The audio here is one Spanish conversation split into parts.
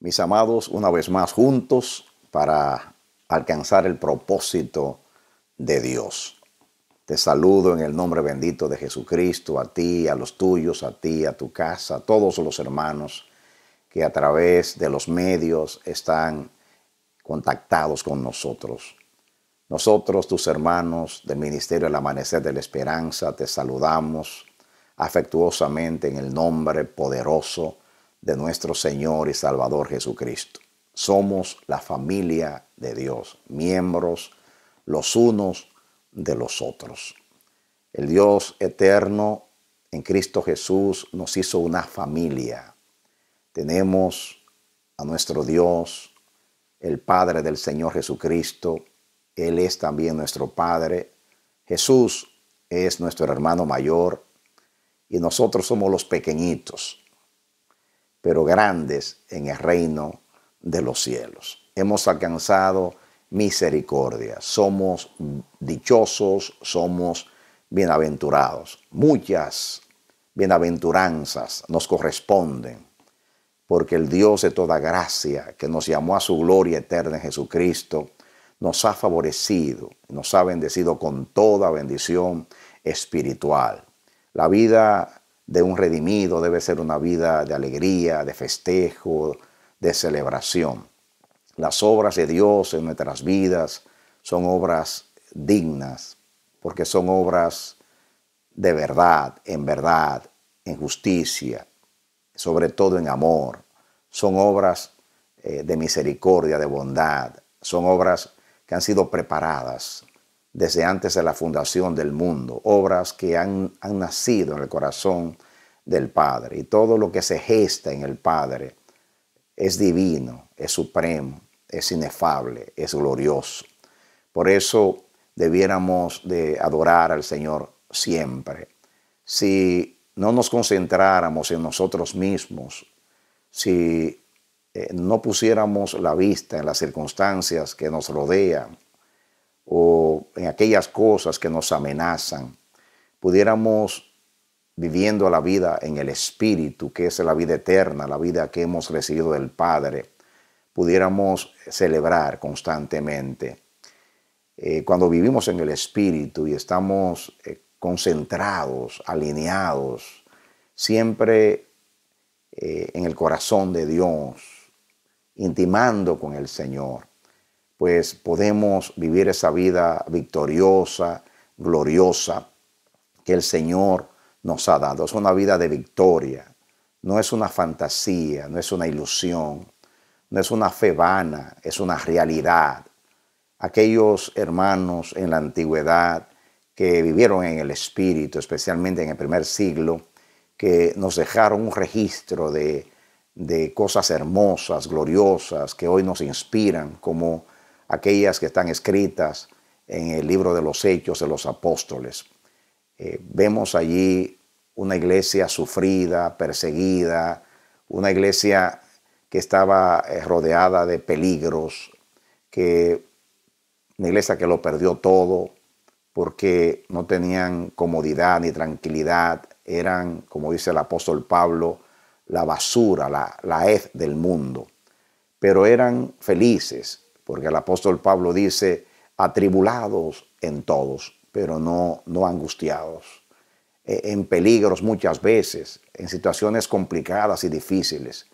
mis amados, una vez más juntos para alcanzar el propósito de Dios. Te saludo en el nombre bendito de Jesucristo, a ti, a los tuyos, a ti, a tu casa, a todos los hermanos que a través de los medios están contactados con nosotros. Nosotros, tus hermanos del Ministerio del Amanecer de la Esperanza, te saludamos afectuosamente en el nombre poderoso de nuestro Señor y Salvador Jesucristo. Somos la familia de Dios, miembros los unos de los otros. El Dios eterno en Cristo Jesús nos hizo una familia. Tenemos a nuestro Dios, el Padre del Señor Jesucristo. Él es también nuestro Padre. Jesús es nuestro hermano mayor y nosotros somos los pequeñitos, pero grandes en el reino de los cielos. Hemos alcanzado misericordia, somos dichosos, somos bienaventurados. Muchas bienaventuranzas nos corresponden, porque el Dios de toda gracia, que nos llamó a su gloria eterna en Jesucristo, nos ha favorecido, nos ha bendecido con toda bendición espiritual. La vida de un redimido debe ser una vida de alegría, de festejo, de celebración. Las obras de Dios en nuestras vidas son obras dignas, porque son obras de verdad, en verdad, en justicia, sobre todo en amor. Son obras eh, de misericordia, de bondad. Son obras que han sido preparadas desde antes de la fundación del mundo, obras que han, han nacido en el corazón del Padre. Y todo lo que se gesta en el Padre es divino, es supremo, es inefable, es glorioso. Por eso debiéramos de adorar al Señor siempre. Si no nos concentráramos en nosotros mismos, si eh, no pusiéramos la vista en las circunstancias que nos rodean, o en aquellas cosas que nos amenazan, pudiéramos viviendo la vida en el Espíritu, que es la vida eterna, la vida que hemos recibido del Padre, pudiéramos celebrar constantemente. Eh, cuando vivimos en el Espíritu y estamos eh, concentrados, alineados, siempre eh, en el corazón de Dios, intimando con el Señor, pues podemos vivir esa vida victoriosa, gloriosa que el Señor nos ha dado. Es una vida de victoria, no es una fantasía, no es una ilusión, no es una fe vana, es una realidad. Aquellos hermanos en la antigüedad que vivieron en el Espíritu, especialmente en el primer siglo, que nos dejaron un registro de, de cosas hermosas, gloriosas, que hoy nos inspiran, como aquellas que están escritas en el libro de los Hechos de los Apóstoles. Eh, vemos allí una iglesia sufrida, perseguida, una iglesia que estaba eh, rodeada de peligros, que una iglesia que lo perdió todo porque no tenían comodidad ni tranquilidad, eran, como dice el apóstol Pablo, la basura, la, la hez del mundo, pero eran felices porque el apóstol Pablo dice, atribulados en todos, pero no, no angustiados, e-, en peligros muchas veces, en situaciones complicadas y difíciles,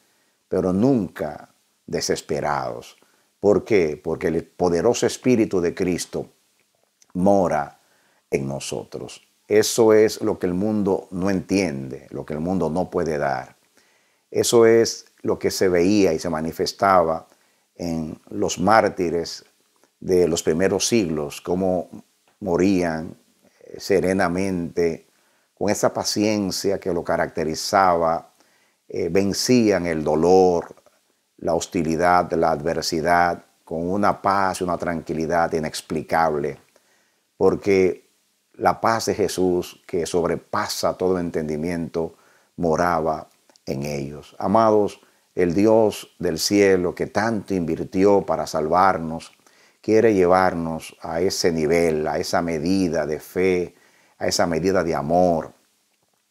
pero nunca desesperados. ¿Por qué? Porque el poderoso Espíritu de Cristo mora en nosotros. Eso es lo que el mundo no entiende, lo que el mundo no puede dar. Eso es lo que se veía y se manifestaba en los mártires de los primeros siglos, cómo morían eh, serenamente, con esa paciencia que lo caracterizaba, eh, vencían el dolor, la hostilidad, la adversidad, con una paz y una tranquilidad inexplicable, porque la paz de Jesús, que sobrepasa todo entendimiento, moraba en ellos. Amados, el Dios del cielo que tanto invirtió para salvarnos, quiere llevarnos a ese nivel, a esa medida de fe, a esa medida de amor.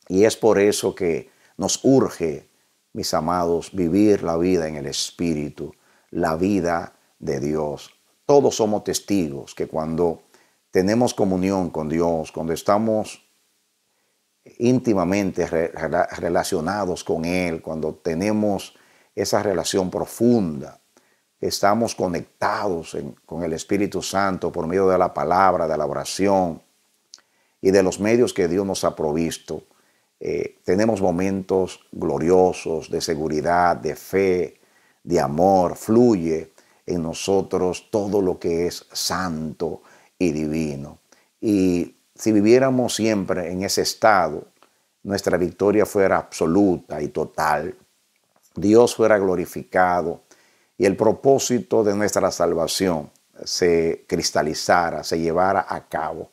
Y es por eso que nos urge, mis amados, vivir la vida en el Espíritu, la vida de Dios. Todos somos testigos que cuando tenemos comunión con Dios, cuando estamos íntimamente relacionados con Él, cuando tenemos esa relación profunda. Estamos conectados con el Espíritu Santo por medio de la palabra, de la oración y de los medios que Dios nos ha provisto. Eh, tenemos momentos gloriosos de seguridad, de fe, de amor. Fluye en nosotros todo lo que es santo y divino. Y si viviéramos siempre en ese estado, nuestra victoria fuera absoluta y total Dios fuera glorificado y el propósito de nuestra salvación se cristalizara, se llevara a cabo.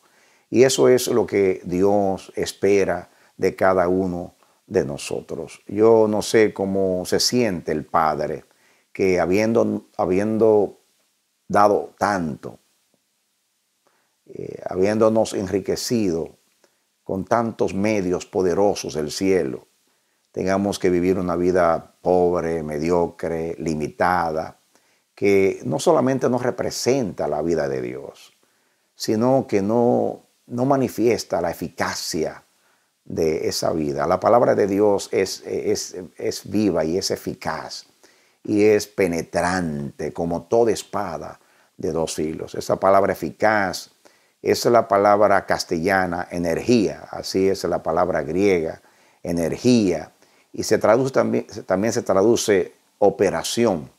Y eso es lo que Dios espera de cada uno de nosotros. Yo no sé cómo se siente el Padre que habiendo, habiendo dado tanto, eh, habiéndonos enriquecido con tantos medios poderosos del cielo, tengamos que vivir una vida pobre, mediocre, limitada, que no solamente no representa la vida de Dios, sino que no, no manifiesta la eficacia de esa vida. La palabra de Dios es, es, viva y es eficaz y es penetrante como toda espada de dos filos. Esa palabra eficaz es la palabra castellana, energía, así es la palabra griega, energía y se traduce también, también se traduce operación.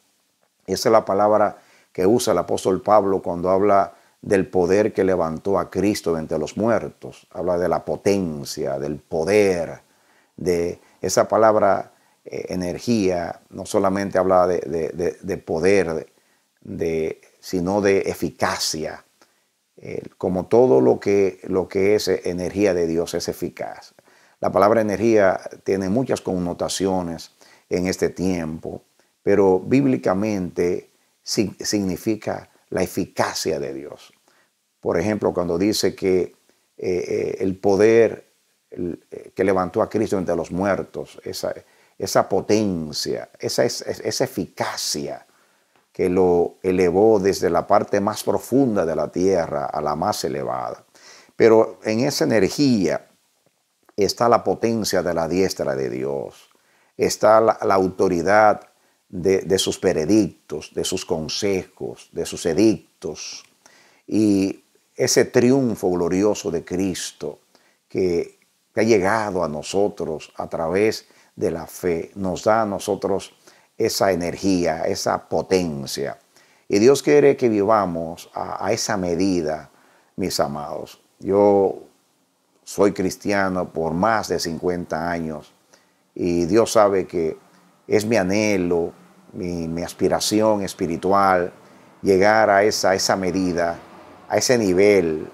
Esa es la palabra que usa el apóstol Pablo cuando habla del poder que levantó a Cristo de entre los muertos. Habla de la potencia, del poder, de esa palabra eh, energía, no solamente habla de, poder, sino de eficacia. Eh, como todo lo que, lo que es eh, energía de Dios es eficaz. La palabra energía tiene muchas connotaciones en este tiempo, pero bíblicamente significa la eficacia de Dios. Por ejemplo, cuando dice que eh, eh, el poder eh, que levantó a Cristo entre los muertos, esa, potencia, esa eficacia que lo elevó desde la parte más profunda de la tierra a la más elevada. Pero en esa energía está la potencia de la diestra de Dios, está la, autoridad de, sus peredictos, de sus consejos, de sus edictos, y ese triunfo glorioso de Cristo que, ha llegado a nosotros a través de la fe, nos da a nosotros esa energía, esa potencia. Y Dios quiere que vivamos a, a esa medida, mis amados. Yo soy cristiano por más de 50 años y Dios sabe que es mi anhelo, mi, aspiración espiritual, llegar a esa, esa medida, a ese nivel.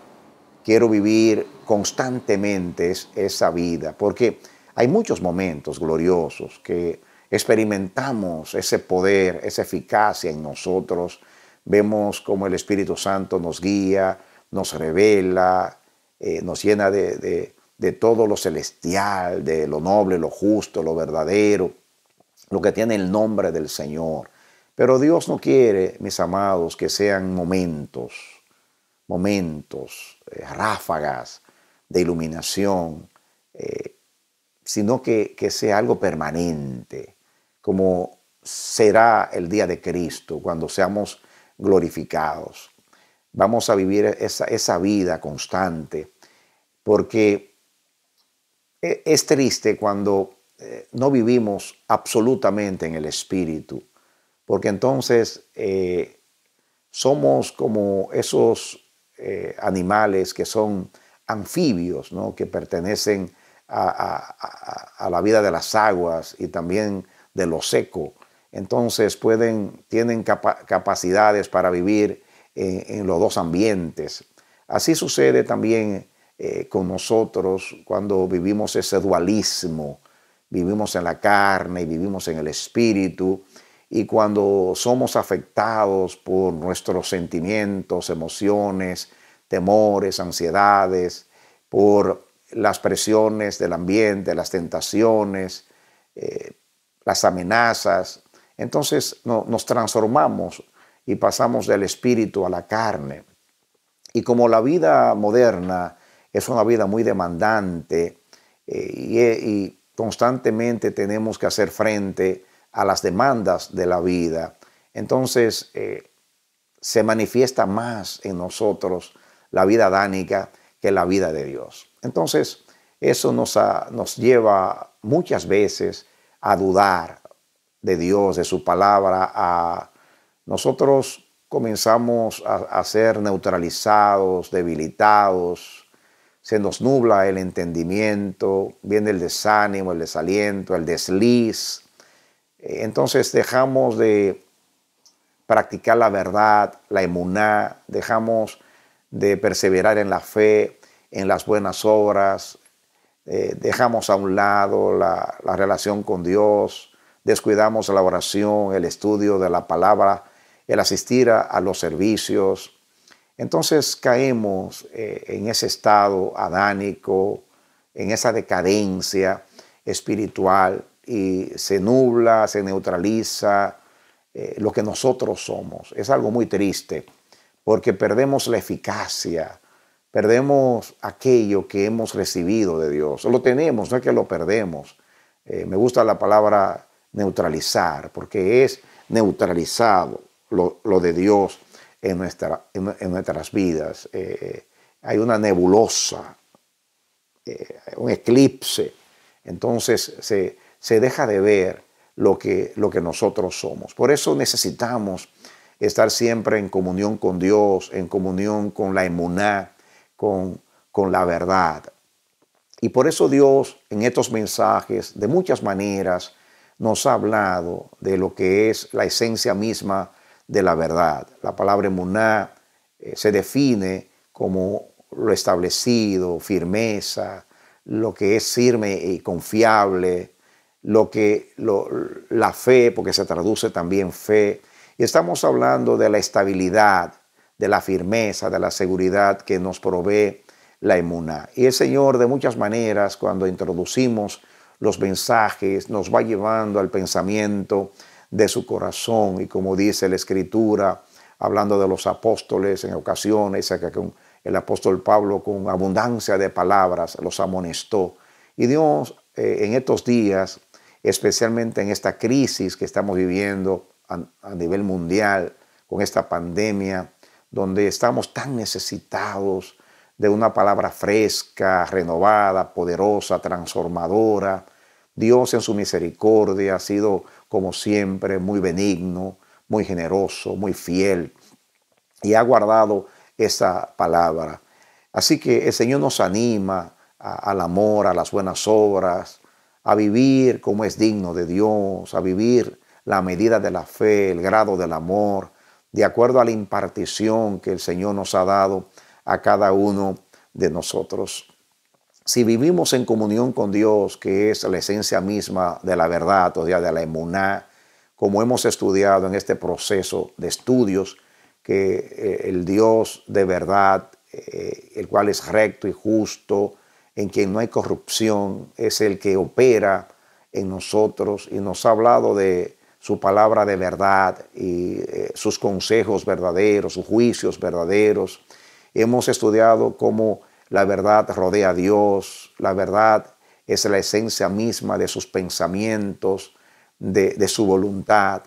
Quiero vivir constantemente esa vida, porque hay muchos momentos gloriosos que experimentamos ese poder, esa eficacia en nosotros, vemos cómo el Espíritu Santo nos guía, nos revela, eh, nos llena de, todo lo celestial, de lo noble, lo justo, lo verdadero, lo que tiene el nombre del Señor. Pero Dios no quiere, mis amados, que sean momentos, momentos, eh, ráfagas de iluminación, eh, sino que, que, sea algo permanente, como será el día de Cristo, cuando seamos glorificados vamos a vivir esa, vida constante, porque e, es triste cuando eh, no vivimos absolutamente en el espíritu, porque entonces eh, somos como esos eh, animales que son anfibios, ¿no? que pertenecen a, la vida de las aguas y también de lo seco. Entonces pueden, tienen capacidades para vivir en, los dos ambientes. Así sucede también eh, con nosotros cuando vivimos ese dualismo, vivimos en la carne y vivimos en el espíritu, y cuando somos afectados por nuestros sentimientos, emociones, temores, ansiedades, por las presiones del ambiente, las tentaciones, eh, las amenazas, entonces nos transformamos y pasamos del espíritu a la carne. Y como la vida moderna es una vida muy demandante eh, e, y, constantemente tenemos que hacer frente a las demandas de la vida, entonces eh, se manifiesta más en nosotros la vida dánica que la vida de Dios. Entonces, eso nos, nos lleva muchas veces a dudar de Dios, de su palabra, a nosotros comenzamos a, ser neutralizados, debilitados, se nos nubla el entendimiento, viene el desánimo, el desaliento, el desliz. Eh, entonces dejamos de practicar la verdad, la emuná, dejamos de perseverar en la fe, en las buenas obras, eh, dejamos a un lado la relación con Dios, descuidamos la oración, el estudio de la palabra el asistir a, los servicios. Entonces caemos eh, en ese estado adánico, en esa decadencia espiritual y se nubla, se neutraliza eh, lo que nosotros somos. Es algo muy triste porque perdemos la eficacia, perdemos aquello que hemos recibido de Dios. Lo tenemos, no es que lo perdemos. Eh, me gusta la palabra neutralizar porque es neutralizado lo, de Dios en, nuestra, en, nuestras vidas. Eh, hay una nebulosa, eh, un eclipse. Entonces se, deja de ver lo que, lo que nosotros somos. Por eso necesitamos estar siempre en comunión con Dios, en comunión con la emuná, con, con la verdad. Y por eso Dios en estos mensajes, de muchas maneras, nos ha hablado de lo que es la esencia misma de la verdad. La palabra emuná eh, se define como lo establecido, firmeza, lo que es firme y confiable, lo que la fe, porque se traduce también fe. Y estamos hablando de la estabilidad, de la firmeza, de la seguridad que nos provee la emuná. Y el Señor, de muchas maneras, cuando introducimos los mensajes, nos va llevando al pensamiento de su corazón. Y como dice la Escritura, hablando de los apóstoles en ocasiones, el apóstol Pablo con abundancia de palabras los amonestó. Y Dios eh, en estos días, especialmente en esta crisis que estamos viviendo a nivel mundial, con esta pandemia, donde estamos tan necesitados de una palabra fresca, renovada, poderosa, transformadora. Dios en su misericordia ha sido como siempre, muy benigno, muy generoso, muy fiel, y ha guardado esa palabra. Así que el Señor nos anima al amor, a las buenas obras, a vivir como es digno de Dios, a vivir la medida de la fe, el grado del amor, de acuerdo a la impartición que el Señor nos ha dado a cada uno de nosotros si vivimos en comunión con Dios, que es la esencia misma de la verdad, o sea, de la emuná, como hemos estudiado en este proceso de estudios, que eh, el Dios de verdad, eh, el cual es recto y justo, en quien no hay corrupción, es el que opera en nosotros y nos ha hablado de su palabra de verdad y eh, sus consejos verdaderos, sus juicios verdaderos. Hemos estudiado cómo la verdad rodea a Dios, la verdad es la esencia misma de sus pensamientos, de, su voluntad.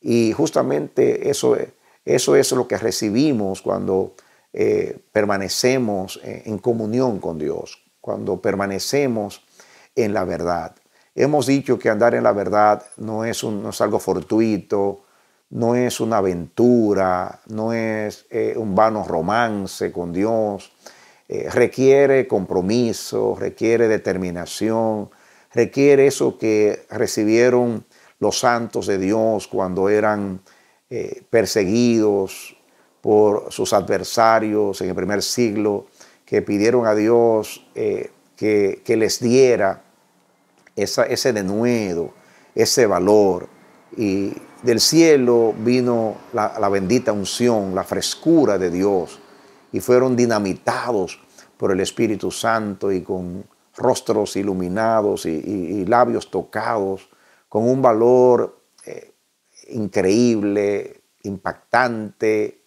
Y justamente eso, eso, es lo que recibimos cuando eh, permanecemos en comunión con Dios, cuando permanecemos en la verdad. Hemos dicho que andar en la verdad no es, un, algo fortuito, no es una aventura, no es eh, un vano romance con Dios, eh, requiere compromiso, requiere determinación, requiere eso que recibieron los santos de Dios cuando eran eh, perseguidos por sus adversarios en el primer siglo, que pidieron a Dios eh, que, les diera ese denuedo, ese valor. Y del cielo vino la bendita unción, la frescura de Dios y fueron dinamitados por el Espíritu Santo y con rostros iluminados y, labios tocados, con un valor eh, increíble, impactante,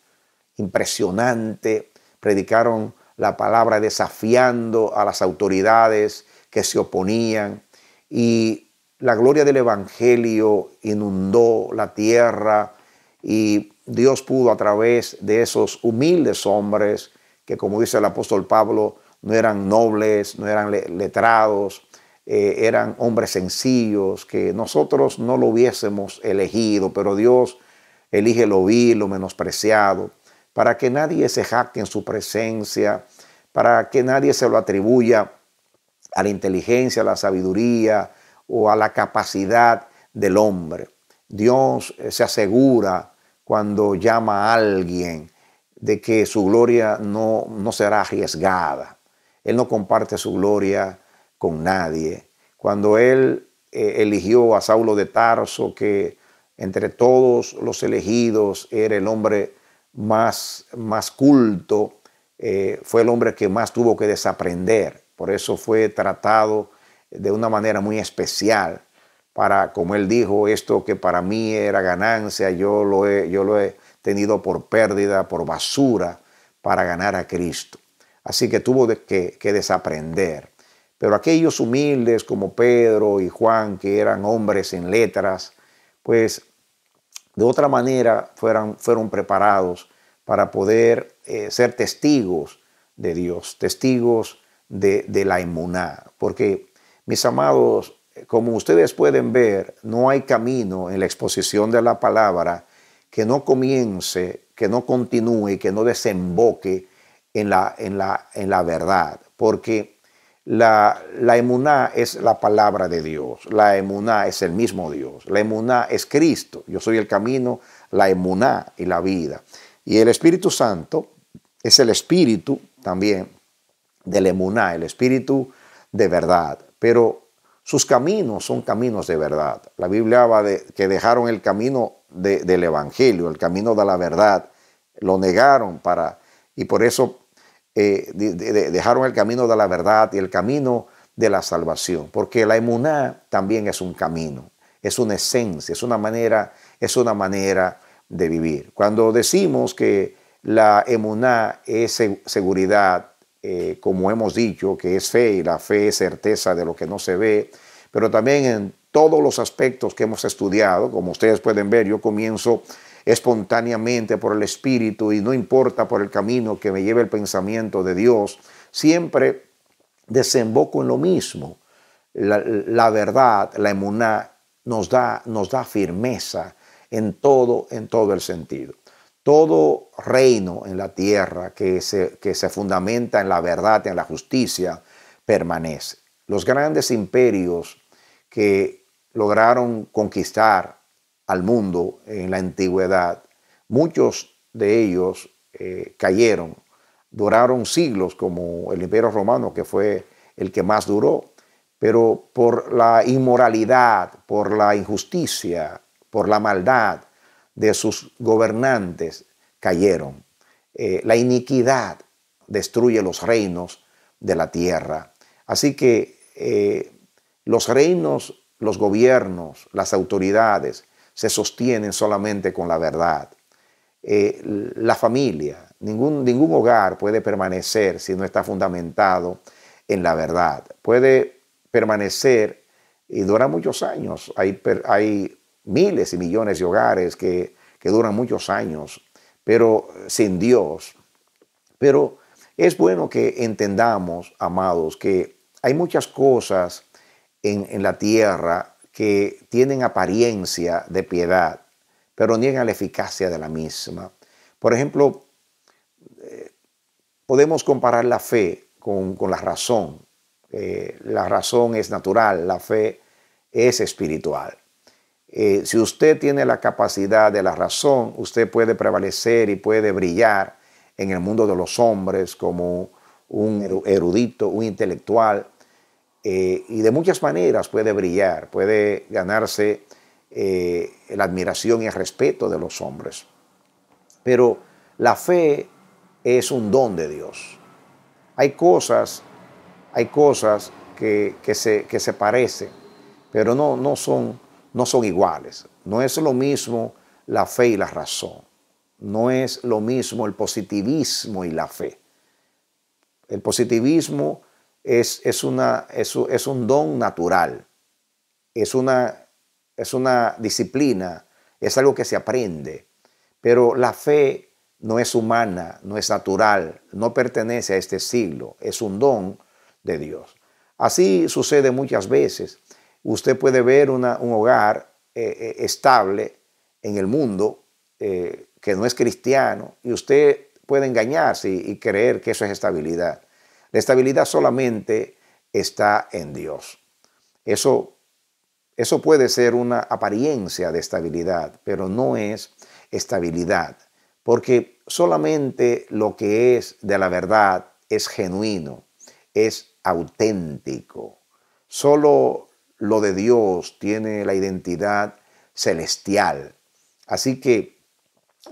impresionante. Predicaron la palabra desafiando a las autoridades que se oponían y la gloria del Evangelio inundó la tierra y Dios pudo a través de esos humildes hombres que, como dice el apóstol Pablo, no eran nobles, no eran letrados, eh, eran hombres sencillos, que nosotros no lo hubiésemos elegido, pero Dios elige lo vil, lo menospreciado, para que nadie se jacte en su presencia, para que nadie se lo atribuya a la inteligencia, a la sabiduría o a la capacidad del hombre. Dios eh, se asegura cuando llama a alguien de que su gloria no, será arriesgada. Él no comparte su gloria con nadie. Cuando él eh, eligió a Saulo de Tarso, que entre todos los elegidos era el hombre más, más culto, eh, fue el hombre que más tuvo que desaprender. Por eso fue tratado de una manera muy especial para, como él dijo, esto que para mí era ganancia, yo lo he, yo lo he tenido por pérdida, por basura, para ganar a Cristo. Así que tuvo que, desaprender. Pero aquellos humildes como Pedro y Juan, que eran hombres en letras, pues de otra manera fueran, fueron preparados para poder eh, ser testigos de Dios, testigos de, la inmunidad. Porque, mis amados, como ustedes pueden ver, no hay camino en la exposición de la palabra que no comience, que no continúe, que no desemboque en la, en la, en la verdad. Porque la, la, emuná es la palabra de Dios, la emuná es el mismo Dios, la emuná es Cristo, yo soy el camino, la emuná y la vida. Y el Espíritu Santo es el espíritu también la emuná, el espíritu de verdad. Pero sus caminos son caminos de verdad. La Biblia habla de que dejaron el camino del Evangelio, el camino de la verdad, lo negaron para, y por eso eh, dejaron el camino de la verdad y el camino de la salvación, porque la emuná también es un camino, es una esencia, es una manera, es una manera de vivir. Cuando decimos que la emuná es seguridad, eh, como hemos dicho, que es fe y la fe es certeza de lo que no se ve, pero también en todos los aspectos que hemos estudiado, como ustedes pueden ver, yo comienzo espontáneamente por el Espíritu y no importa por el camino que me lleve el pensamiento de Dios, siempre desemboco en lo mismo. La, verdad, la emuná, nos da, nos da firmeza en todo, en todo el sentido todo reino en la tierra que se, que se fundamenta en la verdad, y en la justicia, permanece. Los grandes imperios que lograron conquistar al mundo en la antigüedad, muchos de ellos eh, cayeron, duraron siglos como el imperio romano, que fue el que más duró, pero por la inmoralidad, por la injusticia, por la maldad, de sus gobernantes cayeron. Eh, la iniquidad destruye los reinos de la tierra. Así que eh, los reinos, los gobiernos, las autoridades se sostienen solamente con la verdad. Eh, la familia, ningún, ningún hogar puede permanecer si no está fundamentado en la verdad. Puede permanecer y dura muchos años. Hay, hay miles y millones de hogares que, duran muchos años, pero sin Dios. Pero es bueno que entendamos, amados, que hay muchas cosas en, la tierra que tienen apariencia de piedad, pero niegan la eficacia de la misma. Por ejemplo, eh, podemos comparar la fe con, la razón. Eh, la razón es natural, la fe es espiritual. Eh, si usted tiene la capacidad de la razón, usted puede prevalecer y puede brillar en el mundo de los hombres como un erudito, un intelectual, eh, y de muchas maneras puede brillar, puede ganarse eh, la admiración y el respeto de los hombres. Pero la fe es un don de Dios. Hay cosas, hay cosas que, se, que se, parecen, pero no, no son no son iguales. No es lo mismo la fe y la razón. No es lo mismo el positivismo y la fe. El positivismo es, es, una, es un don natural, es una, es una disciplina, es algo que se aprende, pero la fe no es humana, no es natural, no pertenece a este siglo, es un don de Dios. Así sucede muchas veces Usted puede ver un hogar eh, eh, estable en el mundo eh, que no es cristiano y usted puede engañarse y, creer que eso es estabilidad. La estabilidad solamente está en Dios. Eso, eso puede ser una apariencia de estabilidad, pero no es estabilidad, porque solamente lo que es de la verdad es genuino, es auténtico. Solo lo de Dios, tiene la identidad celestial. Así que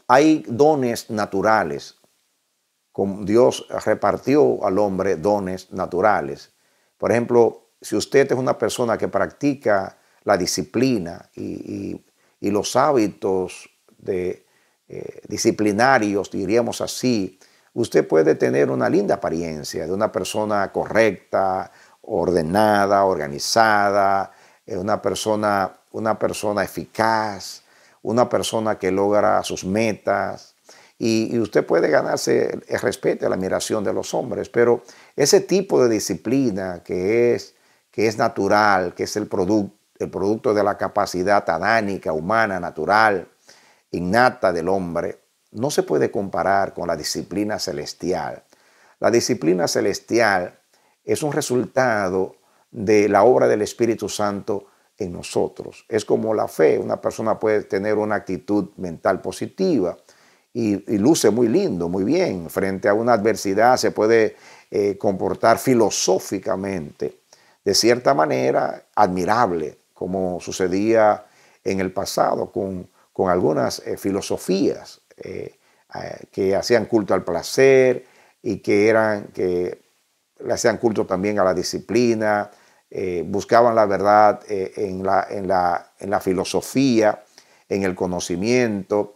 hay dones naturales. Dios repartió al hombre dones naturales. Por ejemplo, si usted es una persona que practica la disciplina y, los hábitos de, eh, disciplinarios, diríamos así, usted puede tener una linda apariencia de una persona correcta, ordenada, organizada, eh, una persona, una persona eficaz, una persona que logra sus metas. Y, usted puede ganarse el, respeto y la admiración de los hombres, pero ese tipo de disciplina que es, que es natural, que es el, el producto de la capacidad adánica, humana, natural, innata del hombre, no se puede comparar con la disciplina celestial. La disciplina celestial es un resultado de la obra del Espíritu Santo en nosotros. Es como la fe, una persona puede tener una actitud mental positiva y, luce muy lindo, muy bien, frente a una adversidad se puede eh, comportar filosóficamente, de cierta manera admirable, como sucedía en el pasado con, algunas eh, filosofías eh, que hacían culto al placer y que eran que le hacían culto también a la disciplina, eh, buscaban la verdad eh, en, la, en, la, en, la, filosofía, en el conocimiento.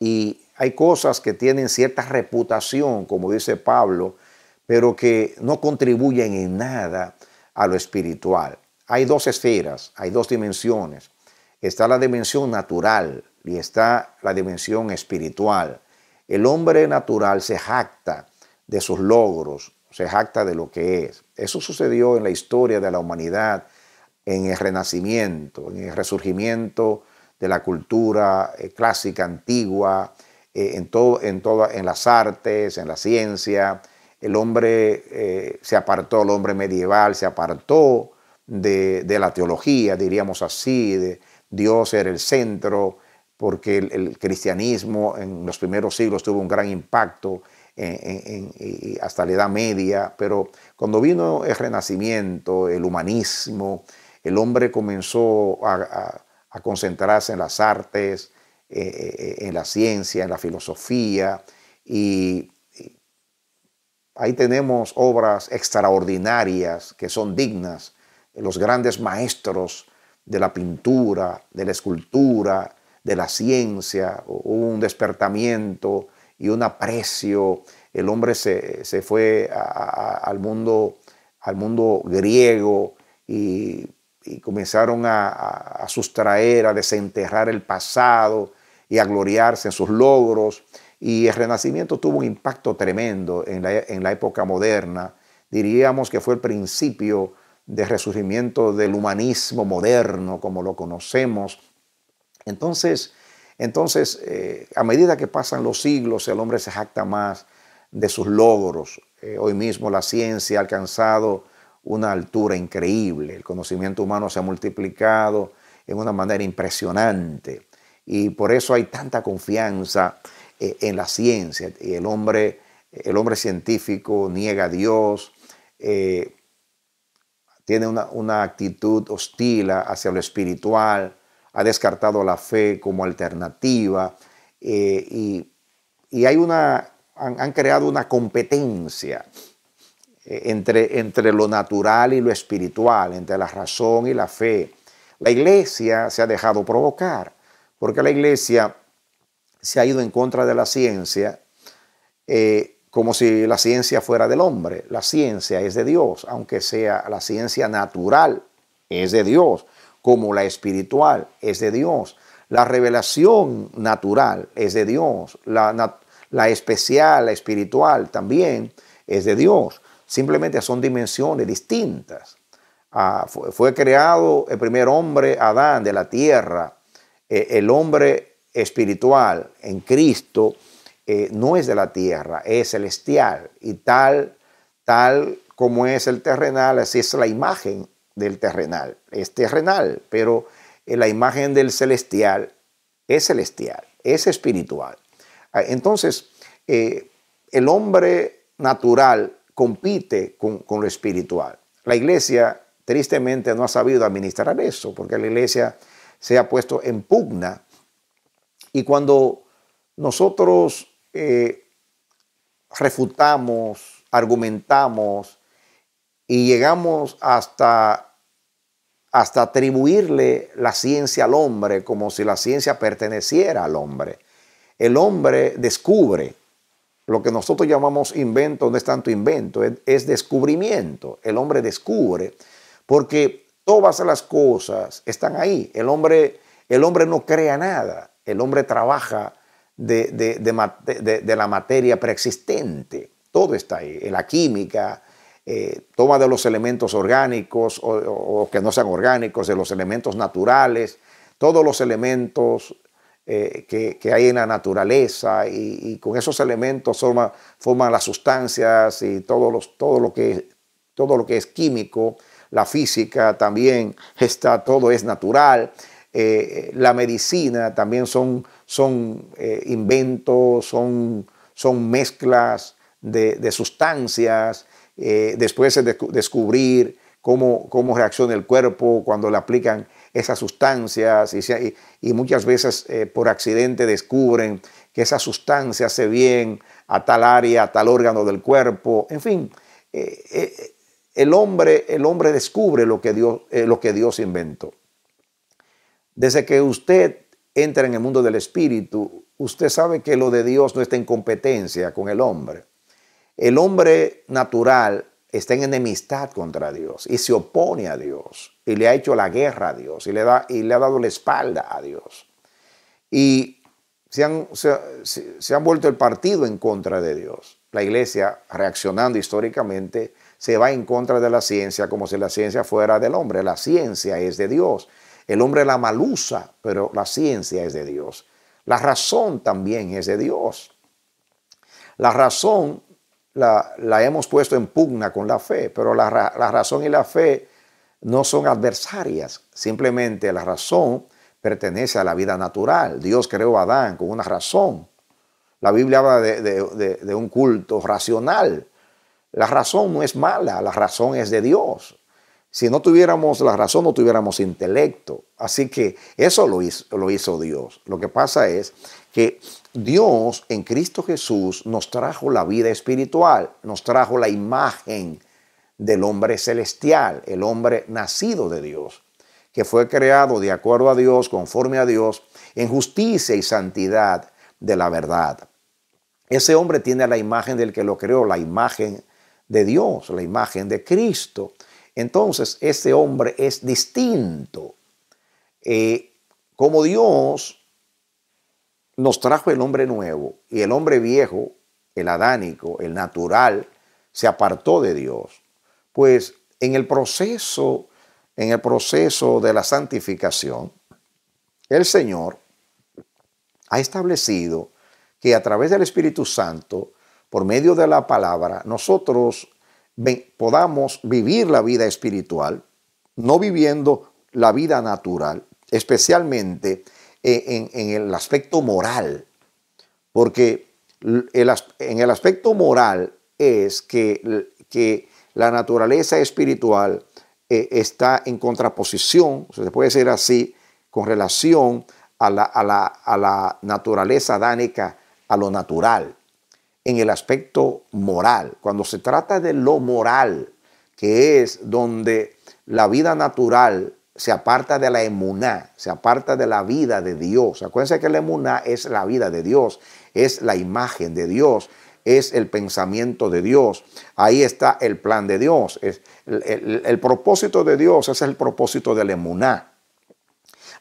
Y hay cosas que tienen cierta reputación, como dice Pablo, pero que no contribuyen en nada a lo espiritual. Hay dos esferas, hay dos dimensiones. Está la dimensión natural y está la dimensión espiritual. El hombre natural se jacta de sus logros, se jacta de lo que es. Eso sucedió en la historia de la humanidad, en el renacimiento, en el resurgimiento de la cultura eh, clásica antigua, eh, en, todo, en, en las artes, en la ciencia. El hombre eh, se apartó, el hombre medieval se apartó de, la teología, diríamos así, de Dios era el centro, porque el, el cristianismo en los primeros siglos tuvo un gran impacto hasta la Edad Media, pero cuando vino el Renacimiento, el humanismo, el hombre comenzó a, concentrarse en las artes, eh, eh, eh, en la ciencia, en la filosofía, y ahí tenemos obras extraordinarias que son dignas, los grandes maestros de la pintura, de la escultura, de la ciencia, un despertamiento y un aprecio. El hombre se, fue al, mundo, al mundo griego y, comenzaron a, sustraer, a desenterrar el pasado y a gloriarse en sus logros. Y el Renacimiento tuvo un impacto tremendo en la, en la época moderna. Diríamos que fue el principio de resurgimiento del humanismo moderno como lo conocemos. Entonces, entonces, eh, a medida que pasan los siglos, el hombre se jacta más de sus logros. Eh, hoy mismo la ciencia ha alcanzado una altura increíble, el conocimiento humano se ha multiplicado en una manera impresionante y por eso hay tanta confianza eh, en la ciencia. Y el hombre, el hombre científico niega a Dios, tiene una, una actitud hostil hacia lo espiritual ha descartado la fe como alternativa eh, y, hay una, han, creado una competencia eh, entre, entre lo natural y lo espiritual, entre la razón y la fe. La iglesia se ha dejado provocar, porque la iglesia se ha ido en contra de la ciencia, eh, como si la ciencia fuera del hombre. La ciencia es de Dios, aunque sea la ciencia natural, es de Dios como la espiritual es de Dios, la revelación natural es de Dios, la, especial, la espiritual también es de Dios. Simplemente son dimensiones distintas. Ah, fue, creado el primer hombre, Adán, de la tierra. Eh, el hombre espiritual en Cristo eh, no es de la tierra, es celestial. Y tal, tal como es el terrenal, así es la imagen del terrenal. Este es terrenal, pero eh, la imagen del celestial es celestial, es espiritual. Ah, entonces, eh, el hombre natural compite con, lo espiritual. La iglesia tristemente no ha sabido administrar eso, porque la iglesia se ha puesto en pugna. Y cuando nosotros eh, refutamos, argumentamos y llegamos hasta hasta atribuirle la ciencia al hombre como si la ciencia perteneciera al hombre. El hombre descubre lo que nosotros llamamos invento, no es tanto invento, es, descubrimiento. El hombre descubre porque todas las cosas están ahí. El hombre, el hombre no crea nada, el hombre trabaja de, de la materia preexistente. Todo está ahí, la química, eh, toma de los elementos orgánicos o, que no sean orgánicos, de los elementos naturales, todos los elementos eh, que, hay en la naturaleza y, con esos elementos forman las sustancias y todo, los, todo, lo que, todo lo que es químico, la física también está, todo es natural. Eh, la medicina también son, son inventos, son, son mezclas de, de sustancias eh, después de descubrir cómo, reacciona el cuerpo cuando le aplican esas sustancias y, muchas veces eh, por accidente descubren que esa sustancia hace bien a tal área, a tal órgano del cuerpo, en fin, eh, el, hombre, el hombre descubre lo que, Dios, lo que Dios inventó. Desde que usted entra en el mundo del espíritu, usted sabe que lo de Dios no está en competencia con el hombre. El hombre natural está en enemistad contra Dios y se opone a Dios y le ha hecho la guerra a Dios y le, y le ha dado la espalda a Dios. Y se han, se han vuelto el partido en contra de Dios. La iglesia, reaccionando históricamente, se va en contra de la ciencia como si la ciencia fuera del hombre. La ciencia es de Dios. El hombre la malusa, pero la ciencia es de Dios. La razón también es de Dios. La razón la, hemos puesto en pugna con la fe, pero la, razón y la fe no son adversarias, simplemente la razón pertenece a la vida natural. Dios creó a Adán con una razón. La Biblia habla de, un culto racional. La razón no es mala, la razón es de Dios. Si no tuviéramos la razón, no tuviéramos intelecto. Así que eso lo hizo Dios. Lo que pasa es que Dios en Cristo Jesús nos trajo la vida espiritual, nos trajo la imagen del hombre celestial, el hombre nacido de Dios, que fue creado de acuerdo a Dios, conforme a Dios, en justicia y santidad de la verdad. Ese hombre tiene la imagen del que lo creó, la imagen de Dios, la imagen de Cristo. Entonces, ese hombre es distinto. Eh, como Dios nos trajo el hombre nuevo y el hombre viejo, el adánico, el natural, se apartó de Dios. Pues en el proceso, en el proceso de la santificación, el Señor ha establecido que a través del Espíritu Santo, por medio de la palabra, nosotros podamos vivir la vida espiritual, no viviendo la vida natural, especialmente en, el aspecto moral, porque en el aspecto moral es que, que la naturaleza espiritual eh, está en contraposición, se puede decir así, con relación a la, a a la naturaleza adánica, a lo natural, en el aspecto moral. Cuando se trata de lo moral, que es donde la vida natural se aparta de la emuná, se aparta de la vida de Dios. Acuérdense que la emuná es la vida de Dios, es la imagen de Dios, es el pensamiento de Dios. Ahí está el plan de Dios. Es el, propósito de Dios es el propósito de la emuná.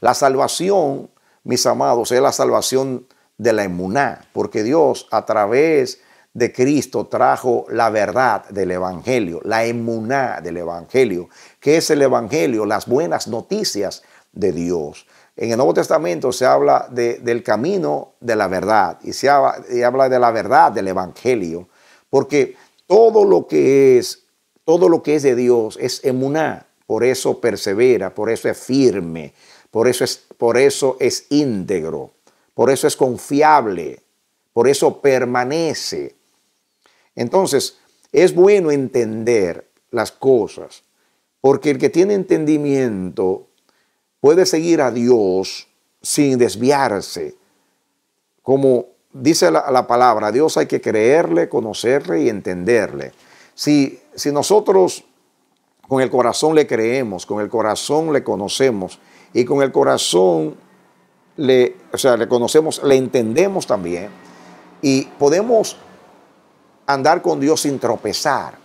La salvación, mis amados, es la salvación de la emuná, porque Dios a través de Cristo trajo la verdad del Evangelio, la emuná del Evangelio, que es el Evangelio, las buenas noticias de Dios. En el Nuevo Testamento se habla del camino de la verdad y se habla, de la verdad del Evangelio, porque todo lo que es, todo lo que es de Dios es emuná, por eso persevera, por eso es firme, por eso es, por eso es íntegro, por eso es confiable, por eso permanece. Entonces, es bueno entender las cosas, porque el que tiene entendimiento puede seguir a Dios sin desviarse. Como dice la, palabra, a Dios hay que creerle, conocerle y entenderle. Si, si nosotros con el corazón le creemos, con el corazón le conocemos y con el corazón le, sea, le conocemos, le entendemos también y podemos andar con Dios sin tropezar,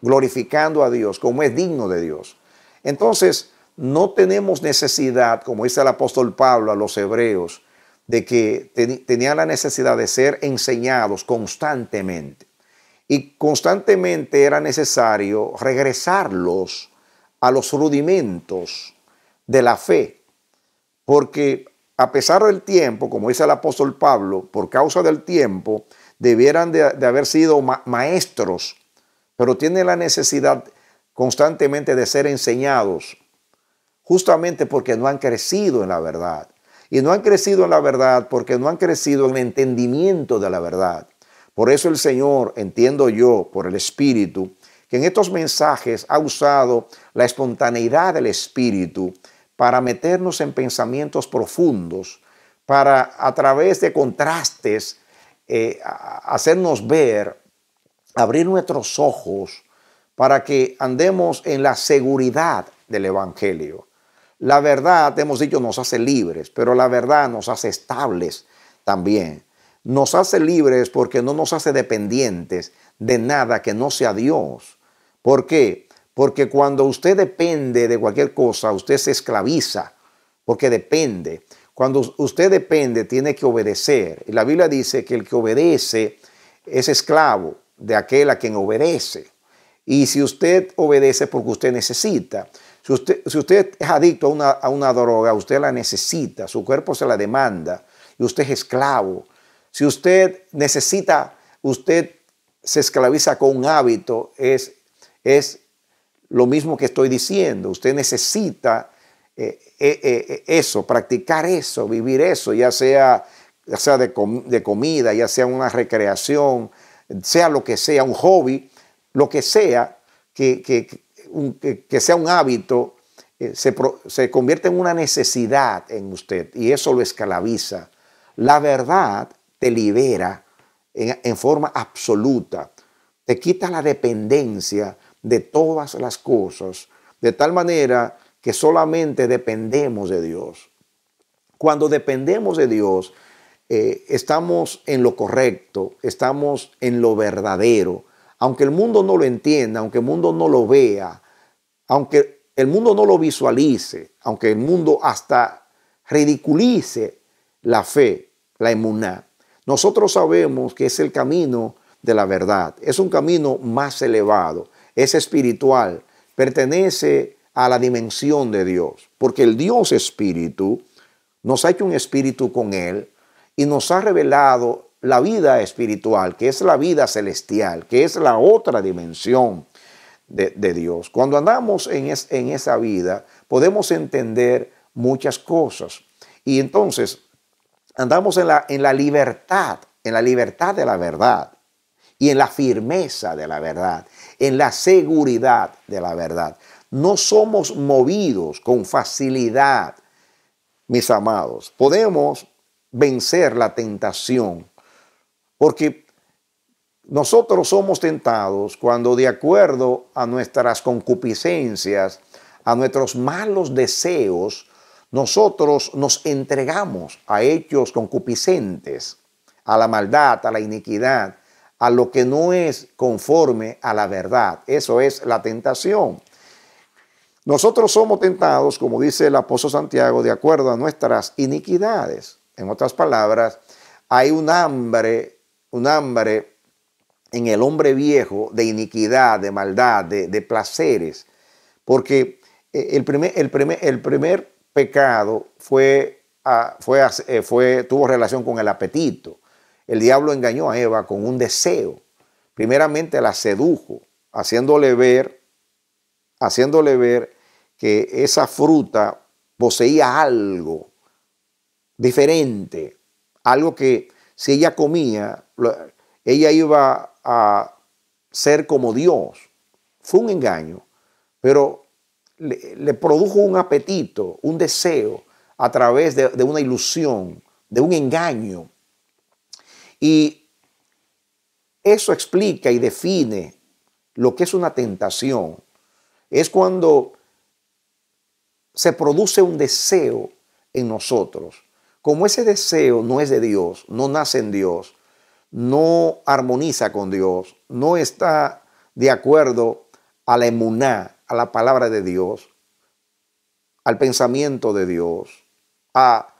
glorificando a Dios como es digno de Dios. Entonces, no tenemos necesidad, como dice el apóstol Pablo a los hebreos, de que tenían la necesidad de ser enseñados constantemente. Y constantemente era necesario regresarlos a los rudimentos de la fe, porque a pesar del tiempo, como dice el apóstol Pablo, por causa del tiempo, debieran de, haber sido maestros, pero tienen la necesidad constantemente de ser enseñados, justamente porque no han crecido en la verdad. Y no han crecido en la verdad porque no han crecido en el entendimiento de la verdad. Por eso el Señor, entiendo yo, por el Espíritu, que en estos mensajes ha usado la espontaneidad del Espíritu para meternos en pensamientos profundos, para a través de contrastes eh, hacernos ver, abrir nuestros ojos para que andemos en la seguridad del Evangelio. La verdad, hemos dicho, nos hace libres, pero la verdad nos hace estables también. Nos hace libres porque no nos hace dependientes de nada que no sea Dios. ¿Por qué? Porque cuando usted depende de cualquier cosa, usted se esclaviza, porque depende. Cuando usted depende, tiene que obedecer. la Biblia dice que el que obedece es esclavo de aquel a quien obedece. Y si usted obedece porque usted necesita, si usted, si usted es adicto a una, droga, usted la necesita, su cuerpo se la demanda y usted es esclavo. Si usted necesita, usted se esclaviza con un hábito, es, es lo mismo que estoy diciendo. Usted necesita eh, eh, eh, eh, eso, practicar eso, vivir eso, ya sea, sea de, comida, ya sea una recreación, sea lo que sea, un hobby, lo que sea, que, que, sea un hábito, se, convierte en una necesidad en usted y eso lo escalaviza. La verdad te libera en, en forma absoluta, te quita la dependencia de todas las cosas, de tal manera que solamente dependemos de Dios. Cuando dependemos de Dios, eh, estamos en lo correcto, estamos en lo verdadero. Aunque el mundo no lo entienda, aunque el mundo no lo vea, aunque el mundo no lo visualice, aunque el mundo hasta ridiculice la fe, la inmunidad, nosotros sabemos que es el camino de la verdad, es un camino más elevado, es espiritual, pertenece a la dimensión de Dios, porque el Dios Espíritu nos ha hecho un espíritu con Él y nos ha revelado la vida espiritual, que es la vida celestial, que es la otra dimensión de, Dios. Cuando andamos en, esa vida, podemos entender muchas cosas. Y entonces, andamos en la libertad, en la libertad de la verdad y en la firmeza de la verdad, en la seguridad de la verdad. No somos movidos con facilidad, mis amados. Podemos vencer la tentación, porque nosotros somos tentados cuando de acuerdo a nuestras concupiscencias, a nuestros malos deseos, nosotros nos entregamos a hechos concupiscentes, a la maldad, a la iniquidad, a lo que no es conforme a la verdad. Eso es la tentación. Nosotros somos tentados, como dice el apóstol Santiago, de acuerdo a nuestras iniquidades. En otras palabras, hay un hambre, un hambre en el hombre viejo de iniquidad, de maldad, de, placeres. Porque eh, el primer, el el primer pecado fue, ah, fue, eh, fue, tuvo relación con el apetito. El diablo engañó a Eva con un deseo. Primeramente la sedujo, haciéndole ver, haciéndole ver que esa fruta poseía algo diferente, algo que si ella comía, ella iba a ser como Dios. Fue un engaño, pero le, produjo un apetito, un deseo a través de una ilusión, de un engaño. Y eso explica y define lo que es una tentación. Es cuando se produce un deseo en nosotros. Como ese deseo no es de Dios, no nace en Dios, no armoniza con Dios, no está de acuerdo a la emuná, a la palabra de Dios, al pensamiento de Dios, al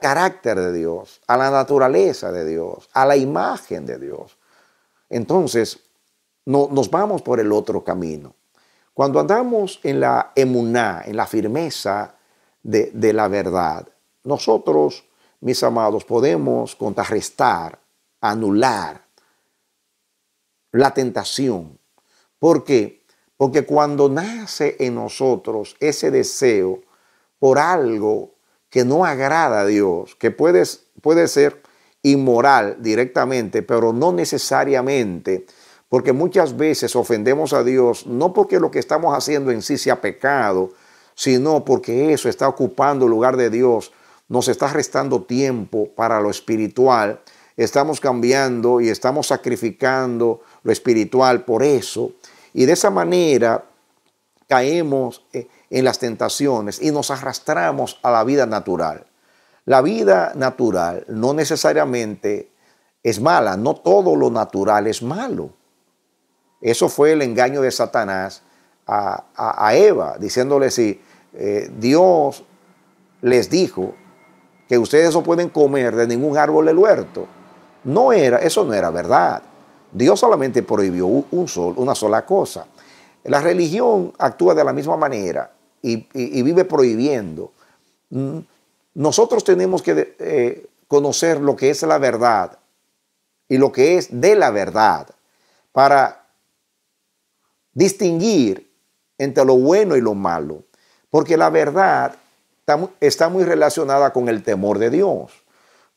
carácter de Dios, a la naturaleza de Dios, a la imagen de Dios. Entonces, no, nos vamos por el otro camino. Cuando andamos en la emuná, en la firmeza de, la verdad, nosotros, mis amados, podemos contrarrestar, anular la tentación. ¿Por qué? Porque cuando nace en nosotros ese deseo por algo que no agrada a Dios, que puede, puede ser inmoral directamente, pero no necesariamente porque muchas veces ofendemos a Dios no porque lo que estamos haciendo en sí sea pecado, sino porque eso está ocupando el lugar de Dios, nos está restando tiempo para lo espiritual, estamos cambiando y estamos sacrificando lo espiritual por eso. Y de esa manera caemos eh, en las tentaciones y nos arrastramos a la vida natural. La vida natural no necesariamente es mala, no todo lo natural es malo. Eso fue el engaño de Satanás a, Eva, diciéndole si eh, Dios les dijo que ustedes no pueden comer de ningún árbol del huerto. No era, eso no era verdad. Dios solamente prohibió un sol, una sola cosa. La religión actúa de la misma manera y, vive prohibiendo. Mm, nosotros tenemos que eh, conocer lo que es la verdad y lo que es de la verdad para distinguir entre lo bueno y lo malo, porque la verdad está muy relacionada con el temor de Dios,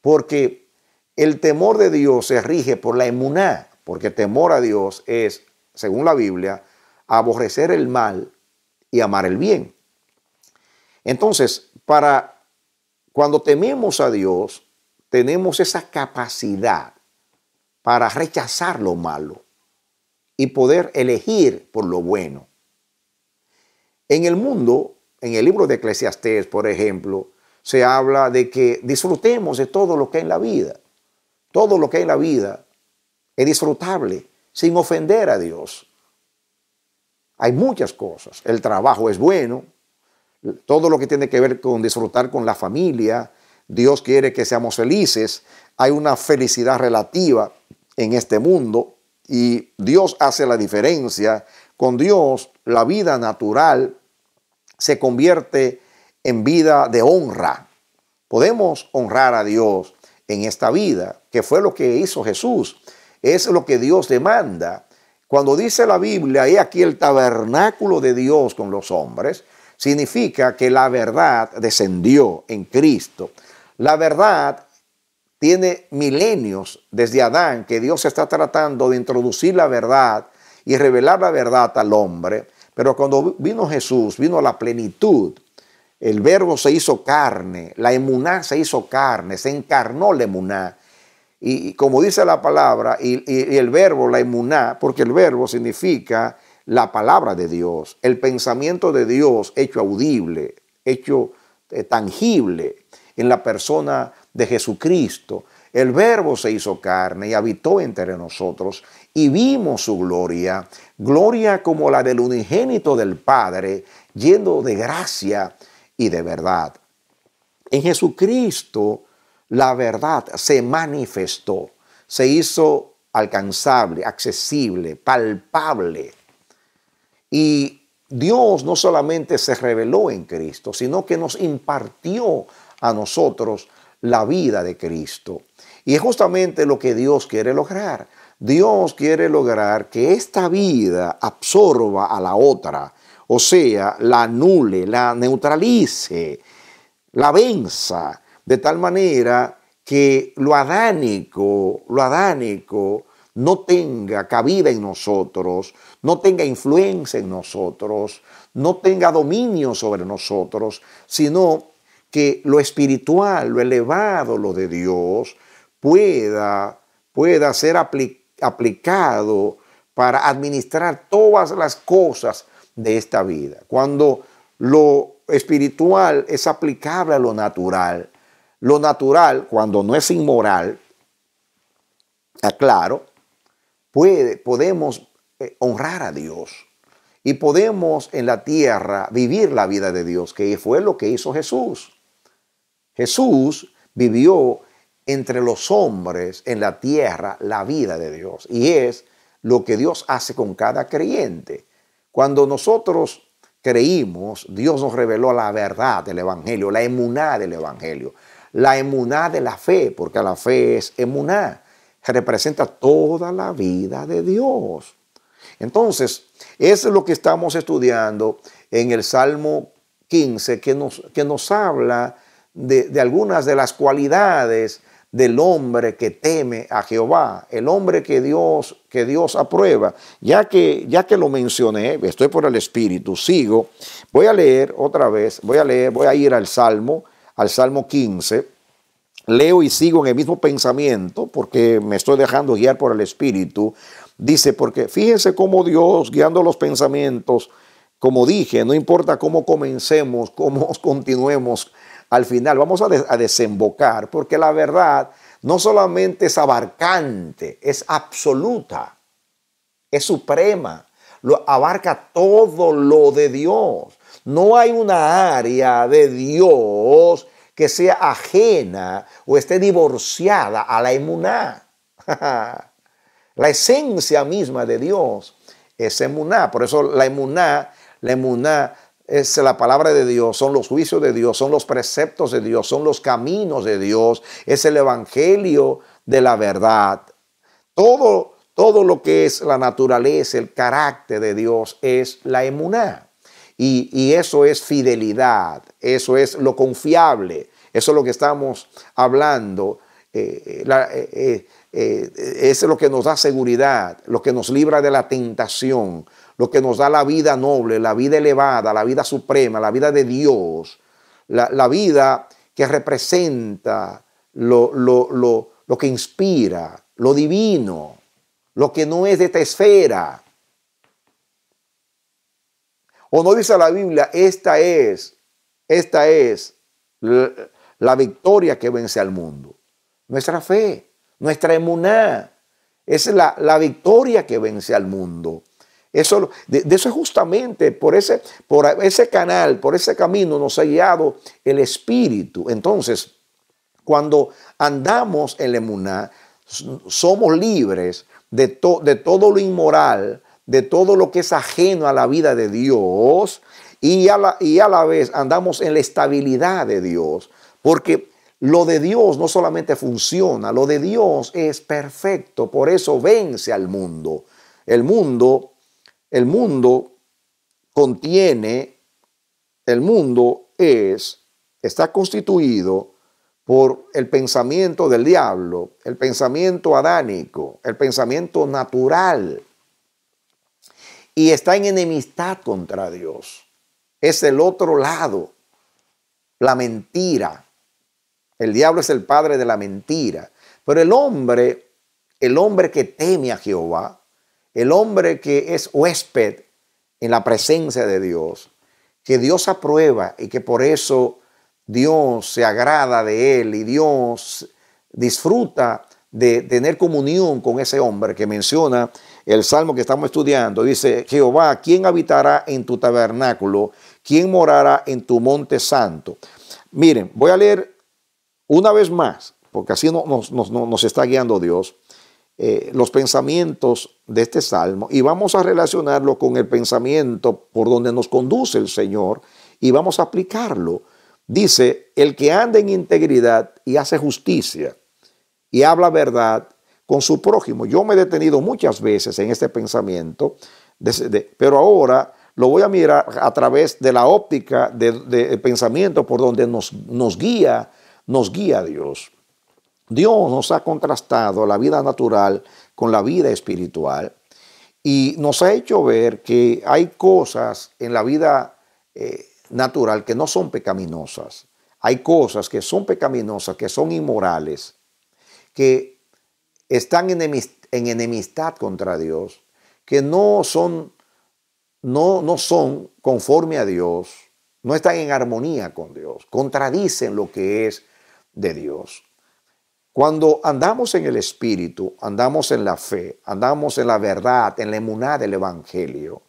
porque el temor de Dios se rige por la emuná, porque temor a Dios es, según la Biblia, aborrecer el mal y amar el bien. Entonces, para cuando tememos a Dios, tenemos esa capacidad para rechazar lo malo y poder elegir por lo bueno. En el mundo, en el libro de Eclesiastés, por ejemplo, se habla de que disfrutemos de todo lo que hay en la vida. Todo lo que hay en la vida es disfrutable, sin ofender a Dios. Hay muchas cosas. El trabajo es bueno, todo lo que tiene que ver con disfrutar con la familia. Dios quiere que seamos felices. Hay una felicidad relativa en este mundo y Dios hace la diferencia. Con Dios la vida natural se convierte en vida de honra. Podemos honrar a Dios en esta vida, que fue lo que hizo Jesús. Es lo que Dios demanda. Cuando dice la Biblia, he aquí el tabernáculo de Dios con los hombres, significa que la verdad descendió en Cristo. La verdad tiene milenios desde Adán que Dios está tratando de introducir la verdad y revelar la verdad al hombre. Pero cuando vino Jesús, vino la plenitud. El verbo se hizo carne, la emuná se hizo carne, se encarnó la emuná. Y, como dice la palabra, y, el verbo, la emuná, porque el verbo significa la palabra de Dios, el pensamiento de Dios hecho audible, hecho eh, tangible en la persona de Jesucristo. El verbo se hizo carne y habitó entre nosotros y vimos su gloria, gloria como la del unigénito del Padre, lleno de gracia y de verdad. En Jesucristo la verdad se manifestó, se hizo alcanzable, accesible, palpable. Y Dios no solamente se reveló en Cristo, sino que nos impartió a nosotros la vida de Cristo. Y es justamente lo que Dios quiere lograr. Dios quiere lograr que esta vida absorba a la otra, o sea, la anule, la neutralice, la venza, de tal manera que lo adánico, lo adánico no tenga cabida en nosotros, no tenga influencia en nosotros, no tenga dominio sobre nosotros, sino que lo espiritual, lo elevado, lo de Dios, pueda, pueda ser aplicado para administrar todas las cosas de esta vida. Cuando lo espiritual es aplicable a lo natural, lo natural, cuando no es inmoral, aclaro, puede, podemos eh, honrar a Dios y podemos en la tierra vivir la vida de Dios, que fue lo que hizo Jesús. Jesús vivió entre los hombres en la tierra la vida de Dios y es lo que Dios hace con cada creyente. Cuando nosotros creímos, Dios nos reveló la verdad del Evangelio, la emuná del Evangelio, la emuná de la fe, porque la fe es emuná, representa toda la vida de Dios. Entonces, es lo que estamos estudiando en el Salmo 15, que nos, que nos habla de, algunas de las cualidades del hombre que teme a Jehová, el hombre que Dios, que Dios aprueba. Ya que, ya que lo mencioné, estoy por el Espíritu, sigo, voy a leer otra vez, voy a leer, voy a ir al Salmo, al Salmo 15, leo y sigo en el mismo pensamiento porque me estoy dejando guiar por el Espíritu. Dice, porque fíjense cómo Dios, guiando los pensamientos, como dije, no importa cómo comencemos, cómo continuemos, al final vamos a, desembocar, porque la verdad no solamente es abarcante, es absoluta, es suprema, lo, abarca todo lo de Dios. No hay una área de Dios que sea ajena o esté divorciada a la emuná. la esencia misma de Dios es emuná. Por eso la emuná, la emuná es la palabra de Dios, son los juicios de Dios, son los preceptos de Dios, son los caminos de Dios, es el evangelio de la verdad. Todo, todo lo que es la naturaleza, el carácter de Dios es la emuná. Y, y eso es fidelidad, eso es lo confiable, eso es lo que estamos hablando. Eh, eh, eh, es lo que nos da seguridad, lo que nos libra de la tentación, lo que nos da la vida noble, la vida elevada, la vida suprema, la vida de Dios, la, vida que representa lo, que inspira, lo divino, lo que no es de esta esfera. O no dice la Biblia, esta es, esta es la victoria que vence al mundo. Nuestra fe, nuestra emuná, es la, la victoria que vence al mundo. Eso, de, eso es justamente por ese, por ese canal, por ese camino nos ha guiado el Espíritu. Entonces, cuando andamos en la somos libres de, de todo lo inmoral, de todo lo que es ajeno a la vida de Dios y y a la vez andamos en la estabilidad de Dios, porque lo de Dios no solamente funciona, lo de Dios es perfecto, por eso vence al mundo. El mundo el mundo contiene, el mundo es, está constituido por el pensamiento del diablo, el pensamiento adánico, el pensamiento natural. Y está en enemistad contra Dios. Es el otro lado, la mentira. El diablo es el padre de la mentira. Pero el hombre, el hombre que teme a Jehová, el hombre que es huésped en la presencia de Dios, que Dios aprueba y que por eso Dios se agrada de él y Dios disfruta de tener comunión con ese hombre que menciona el salmo que estamos estudiando. Dice, Jehová, ¿quién habitará en tu tabernáculo? ¿Quién morará en tu monte santo? Miren, voy a leer una vez más, porque así nos, está guiando Dios. Eh, los pensamientos de este salmo y vamos a relacionarlo con el pensamiento por donde nos conduce el Señor y vamos a aplicarlo. Dice, el que anda en integridad y hace justicia y habla verdad con su prójimo. Yo me he detenido muchas veces en este pensamiento, pero ahora lo voy a mirar a través de la óptica del de, pensamiento por donde nos, nos guía, nos guía Dios. Dios nos ha contrastado la vida natural con la vida espiritual y nos ha hecho ver que hay cosas en la vida eh, natural que no son pecaminosas. Hay cosas que son pecaminosas, que son inmorales, que están en enemistad contra Dios, que no son, no, no son conforme a Dios, no están en armonía con Dios, contradicen lo que es de Dios. Cuando andamos en el Espíritu, andamos en la fe, andamos en la verdad, en la emuná del Evangelio,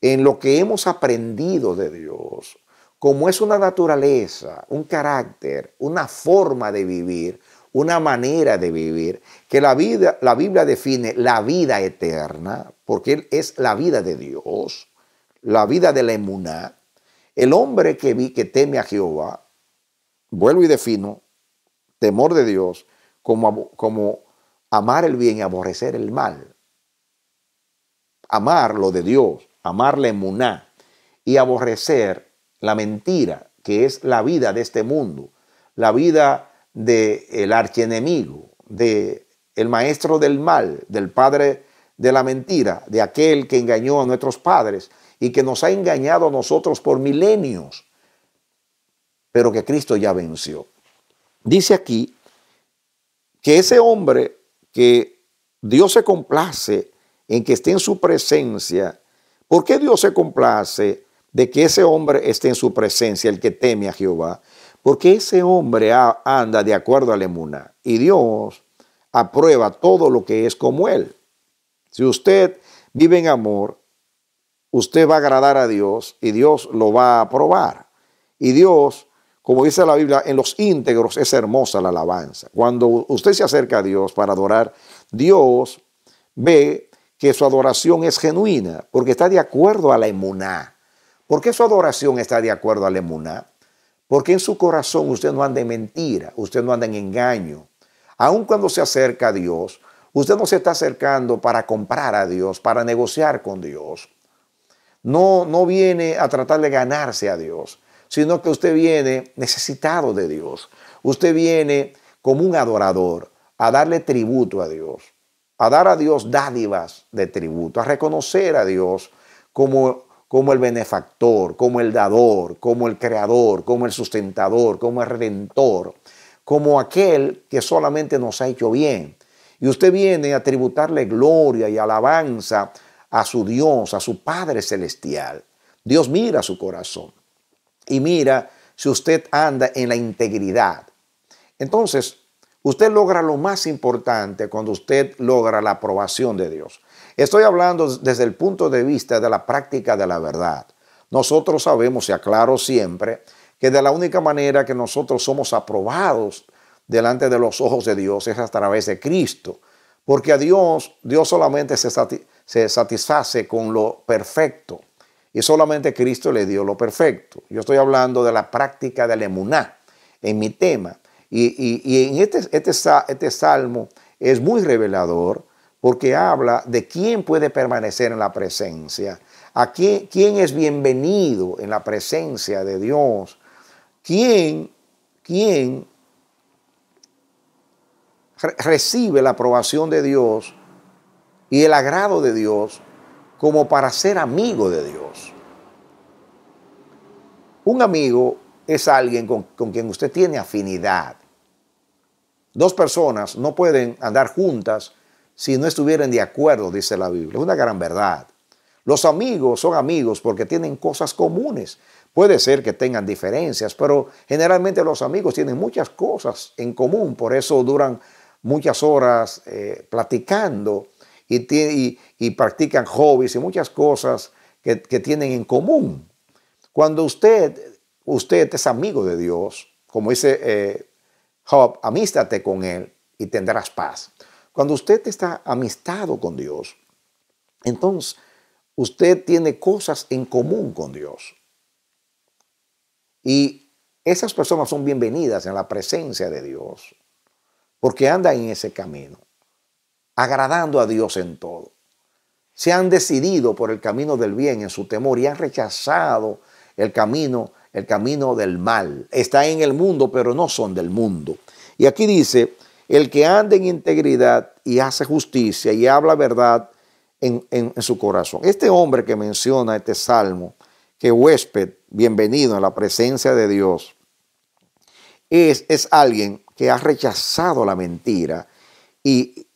en lo que hemos aprendido de Dios, como es una naturaleza, un carácter, una forma de vivir, una manera de vivir, que la, vida, la Biblia define la vida eterna, porque es la vida de Dios, la vida de la emuná. El hombre que vi que teme a Jehová, vuelvo y defino, temor de Dios, como, amar el bien y aborrecer el mal. Amar lo de Dios, amar la emuná y aborrecer la mentira, que es la vida de este mundo, la vida del el archienemigo, del el maestro del mal, del padre de la mentira, de aquel que engañó a nuestros padres y que nos ha engañado a nosotros por milenios, pero que Cristo ya venció. Dice aquí que ese hombre que Dios se complace en que esté en su presencia, ¿por qué Dios se complace de que ese hombre esté en su presencia, el que teme a Jehová? Porque ese hombre anda de acuerdo a la y Dios aprueba todo lo que es como él. Si usted vive en amor, usted va a agradar a Dios y Dios lo va a aprobar. Y Dios como dice la Biblia, en los íntegros es hermosa la alabanza. Cuando usted se acerca a Dios para adorar, Dios ve que su adoración es genuina, porque está de acuerdo a la emuná. ¿Por qué su adoración está de acuerdo a la emuná? Porque en su corazón usted no anda en mentira, usted no anda en engaño. Aun cuando se acerca a Dios, usted no se está acercando para comprar a Dios, para negociar con Dios. No, no viene a tratar de ganarse a Dios sino que usted viene necesitado de Dios. Usted viene como un adorador a darle tributo a Dios, a dar a Dios dádivas de tributo, a reconocer a Dios como, como el benefactor, como el dador, como el creador, como el sustentador, como el redentor, como aquel que solamente nos ha hecho bien. Y usted viene a tributarle gloria y alabanza a su Dios, a su Padre Celestial. Dios mira su corazón y mira si usted anda en la integridad. Entonces, usted logra lo más importante cuando usted logra la aprobación de Dios. Estoy hablando desde el punto de vista de la práctica de la verdad. Nosotros sabemos, y aclaro siempre, que de la única manera que nosotros somos aprobados delante de los ojos de Dios es a través de Cristo. Porque a Dios, Dios solamente se, satisface con lo perfecto. Y solamente Cristo le dio lo perfecto. Yo estoy hablando de la práctica del emuná en mi tema. Y, en este, este, este salmo es muy revelador porque habla de quién puede permanecer en la presencia, a quién, es bienvenido en la presencia de Dios, quién, quién recibe la aprobación de Dios y el agrado de Dios como para ser amigo de Dios. Un amigo es alguien con, quien usted tiene afinidad. Dos personas no pueden andar juntas si no estuvieran de acuerdo, dice la Biblia. Es una gran verdad. Los amigos son amigos porque tienen cosas comunes. Puede ser que tengan diferencias, pero generalmente los amigos tienen muchas cosas en común, por eso duran muchas horas eh, platicando y, y, y practican hobbies y muchas cosas que, tienen en común. Cuando usted, usted es amigo de Dios, como dice eh, Job, amístate con Él y tendrás paz. Cuando usted está amistado con Dios, entonces usted tiene cosas en común con Dios. Y esas personas son bienvenidas en la presencia de Dios, porque andan en ese camino, agradando a Dios en todo se han decidido por el camino del bien en su temor y han rechazado el camino, el camino del mal. Está en el mundo, pero no son del mundo. Y aquí dice, el que anda en integridad y hace justicia y habla verdad en, su corazón. Este hombre que menciona este salmo, que huésped, bienvenido a la presencia de Dios, es, es alguien que ha rechazado la mentira y,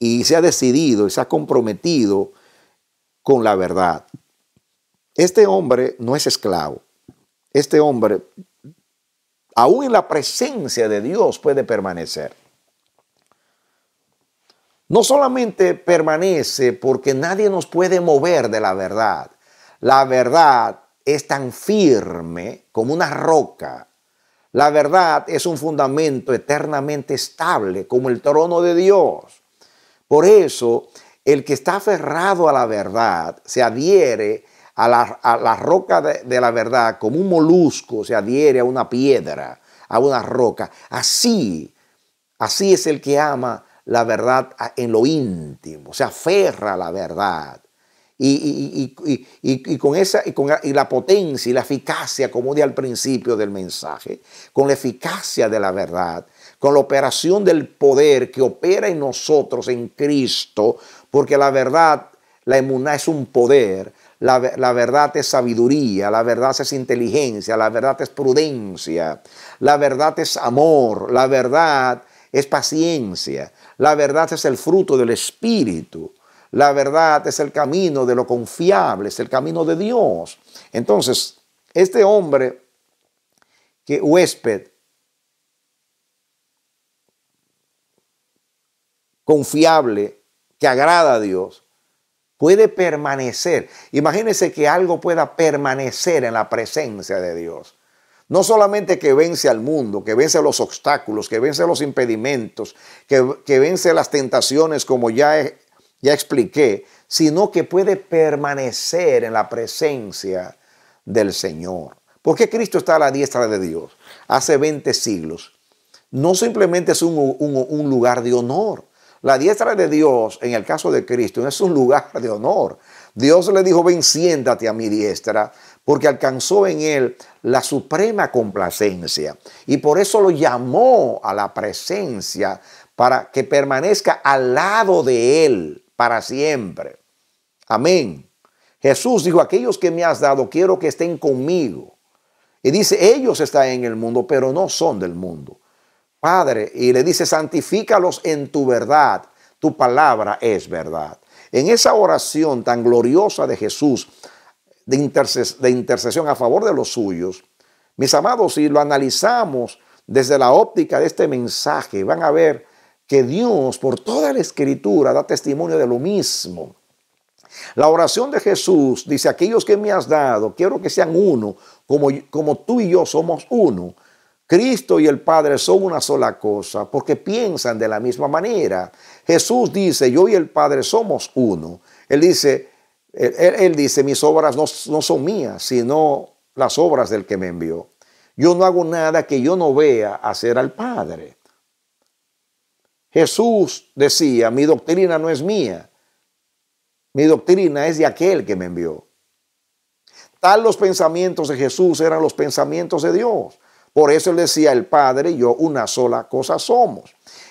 y se ha decidido y se ha comprometido con la verdad. Este hombre no es esclavo. Este hombre, aún en la presencia de Dios, puede permanecer. No solamente permanece porque nadie nos puede mover de la verdad. La verdad es tan firme como una roca. La verdad es un fundamento eternamente estable como el trono de Dios. Por eso el que está aferrado a la verdad se adhiere a la, roca de, la verdad como un molusco se adhiere a una piedra, a una roca. Así, así es el que ama la verdad en lo íntimo, se aferra a la verdad. Y, y con esa con, y la potencia y la eficacia, como di al principio del mensaje, con la eficacia de la verdad, con la operación del poder que opera en nosotros en Cristo, porque la verdad, la inmunidad es un poder, la, la, verdad es sabiduría, la verdad es inteligencia, la verdad es prudencia, la verdad es amor, la verdad es paciencia, la verdad es el fruto del Espíritu, la verdad es el camino de lo confiable, es el camino de Dios. Entonces, este hombre, que huésped, confiable, que agrada a Dios, puede permanecer. Imagínense que algo pueda permanecer en la presencia de Dios. No solamente que vence al mundo, que vence los obstáculos, que vence los impedimentos, que, vence las tentaciones como ya, ya expliqué, sino que puede permanecer en la presencia del Señor. Porque Cristo está a la diestra de Dios hace 20 siglos? No simplemente es un lugar de honor, la diestra de Dios, en el caso de Cristo, es un lugar de honor. Dios le dijo, ven, a mi diestra, porque alcanzó en él la suprema complacencia. Y por eso lo llamó a la presencia, para que permanezca al lado de él para siempre. Amén. Jesús dijo, aquellos que me has dado, quiero que estén conmigo. Y dice, ellos están en el mundo, pero no son del mundo. Padre, y le dice, santifícalos en tu verdad, tu palabra es verdad. En esa oración tan gloriosa de Jesús, de, intercesión a favor de los suyos, mis amados, si lo analizamos desde la óptica de este mensaje, van a ver que Dios por toda la escritura da testimonio de lo mismo. La oración de Jesús dice, aquellos que me has dado, quiero que sean uno, como, como tú y yo somos uno. Cristo y el Padre son una sola cosa porque piensan de la misma manera. Jesús dice, yo y el Padre somos uno. Él dice, él, dice mis obras no, no son mías, sino las obras del que me envió. Yo no hago nada que yo no vea hacer al Padre. Jesús decía, mi doctrina no es mía, mi doctrina es de aquel que me envió. Tal los pensamientos de Jesús eran los pensamientos de Dios. Por eso él decía, el Padre y yo una sola cosa somos.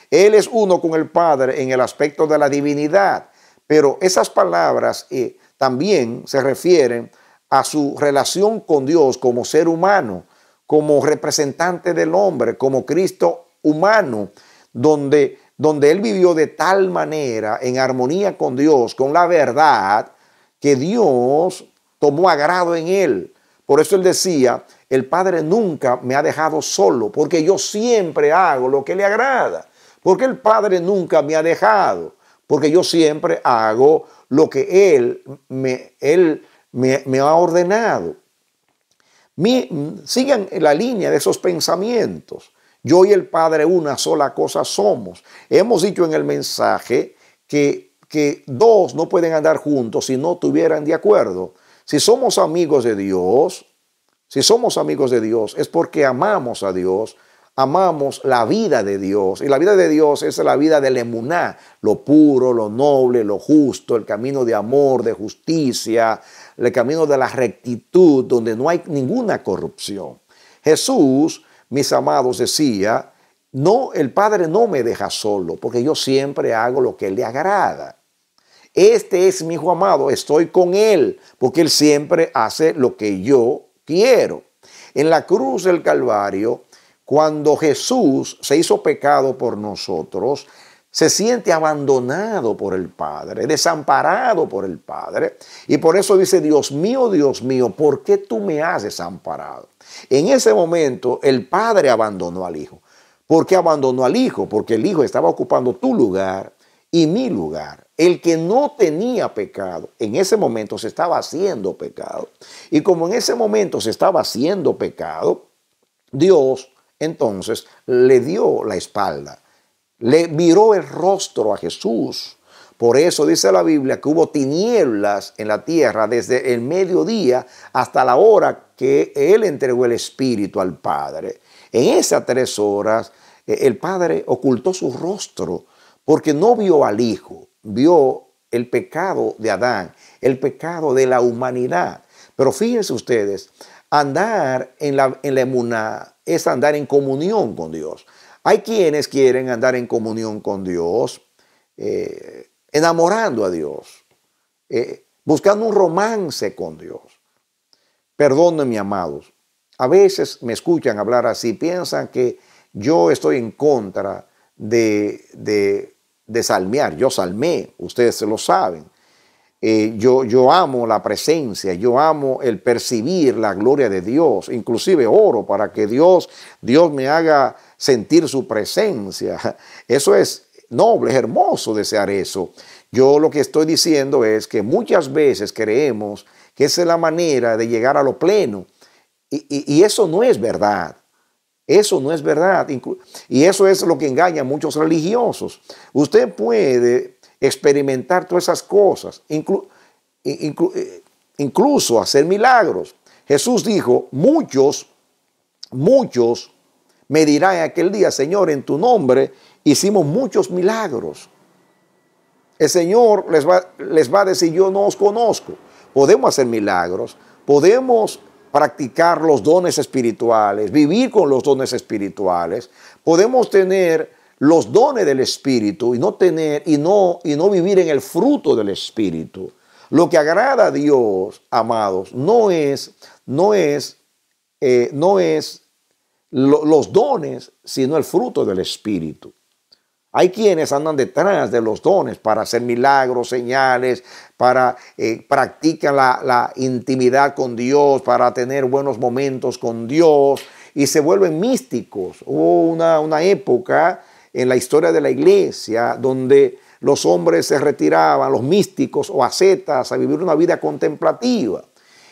Él es uno con el Padre en el aspecto de la divinidad, pero esas palabras eh, también se refieren a su relación con Dios como ser humano, como representante del hombre, como Cristo humano, donde, donde Él vivió de tal manera en armonía con Dios, con la verdad, que Dios tomó agrado en Él. Por eso Él decía, el Padre nunca me ha dejado solo porque yo siempre hago lo que le agrada. Porque el Padre nunca me ha dejado, porque yo siempre hago lo que Él me, él me, ha ordenado. sigan la línea de esos pensamientos. Yo y el Padre una sola cosa somos. Hemos dicho en el mensaje que, que dos no pueden andar juntos si no tuvieran de acuerdo. Si somos amigos de Dios, si somos amigos de Dios es porque amamos a Dios, amamos la vida de Dios. Y la vida de Dios es la vida del emuná, lo puro, lo noble, lo justo, el camino de amor, de justicia, el camino de la rectitud, donde no hay ninguna corrupción. Jesús, mis amados, decía, no, el Padre no me deja solo, porque yo siempre hago lo que le agrada. Este es mi hijo amado, estoy con él, porque él siempre hace lo que yo quiero. En la cruz del Calvario, cuando Jesús se hizo pecado por nosotros, se siente abandonado por el Padre, desamparado por el Padre. Y por eso dice, Dios mío, Dios mío, ¿por qué tú me has desamparado? En ese momento el Padre abandonó al Hijo. ¿Por qué abandonó al Hijo? Porque el Hijo estaba ocupando tu lugar y mi lugar. El que no tenía pecado, en ese momento se estaba haciendo pecado. Y como en ese momento se estaba haciendo pecado, Dios entonces le dio la espalda, le miró el rostro a Jesús. Por eso dice la Biblia que hubo tinieblas en la tierra desde el mediodía hasta la hora que Él entregó el Espíritu al Padre. En esas tres horas eh, el Padre ocultó su rostro porque no vio al Hijo vio el pecado de Adán, el pecado de la humanidad. Pero fíjense ustedes, andar en la, en la emuná es andar en comunión con Dios. Hay quienes quieren andar en comunión con Dios, eh, enamorando a Dios, eh, buscando un romance con Dios. Perdónenme, amados. A veces me escuchan hablar así, piensan que yo estoy en contra de, de de salmear. Yo salmé, ustedes se lo saben. Eh, yo, yo amo la presencia, yo amo el percibir la gloria de Dios. Inclusive oro para que Dios, Dios me haga sentir su presencia. Eso es noble, es hermoso desear eso. Yo lo que estoy diciendo es que muchas veces creemos que esa es la manera de llegar a lo pleno. y eso no es verdad. Eso no es verdad. Y eso es lo que engaña a muchos religiosos. Usted puede experimentar todas esas cosas, eh, incluso hacer milagros. Jesús dijo, muchos, muchos me dirán aquel día, Señor, en tu nombre hicimos muchos milagros. El Señor les va, les va a decir, yo no os conozco. Podemos hacer milagros, podemos practicar los dones espirituales, vivir con los dones espirituales. Podemos tener los dones del espíritu y no tener y no y no vivir en el fruto del espíritu. Lo que agrada a Dios, amados, no es no es eh, no es los dones, sino el fruto del espíritu. Hay quienes andan detrás de los dones para hacer milagros, señales, para eh, practicar la, intimidad con Dios, para tener buenos momentos con Dios y se vuelven místicos. Hubo una, una época en la historia de la iglesia donde los hombres se retiraban, los místicos o ascetas, a vivir una vida contemplativa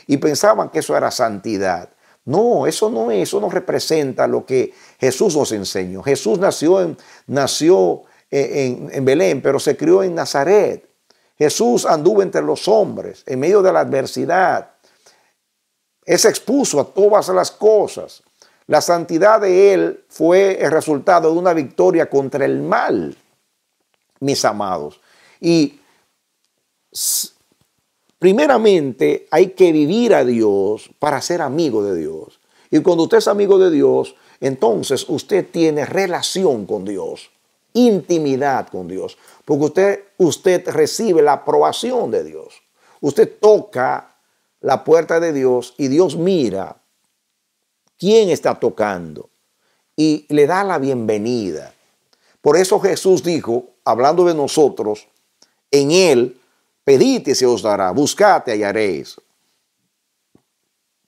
y pensaban que eso era santidad. No, eso no es, eso no representa lo que Jesús nos enseñó. Jesús nació eh, en, Belén, pero se crió en Nazaret. Jesús anduvo entre los hombres, en medio de la adversidad. Es expuso a todas las cosas. La santidad de él fue el resultado de una victoria contra el mal, mis amados. Y Primeramente hay que vivir a Dios para ser amigo de Dios. Y cuando usted es amigo de Dios, entonces usted tiene relación con Dios, intimidad con Dios, porque usted, usted recibe la aprobación de Dios. Usted toca la puerta de Dios y Dios mira quién está tocando y le da la bienvenida. Por eso Jesús dijo, hablando de nosotros, en Él Pedite y se os dará, buscate hallaréis.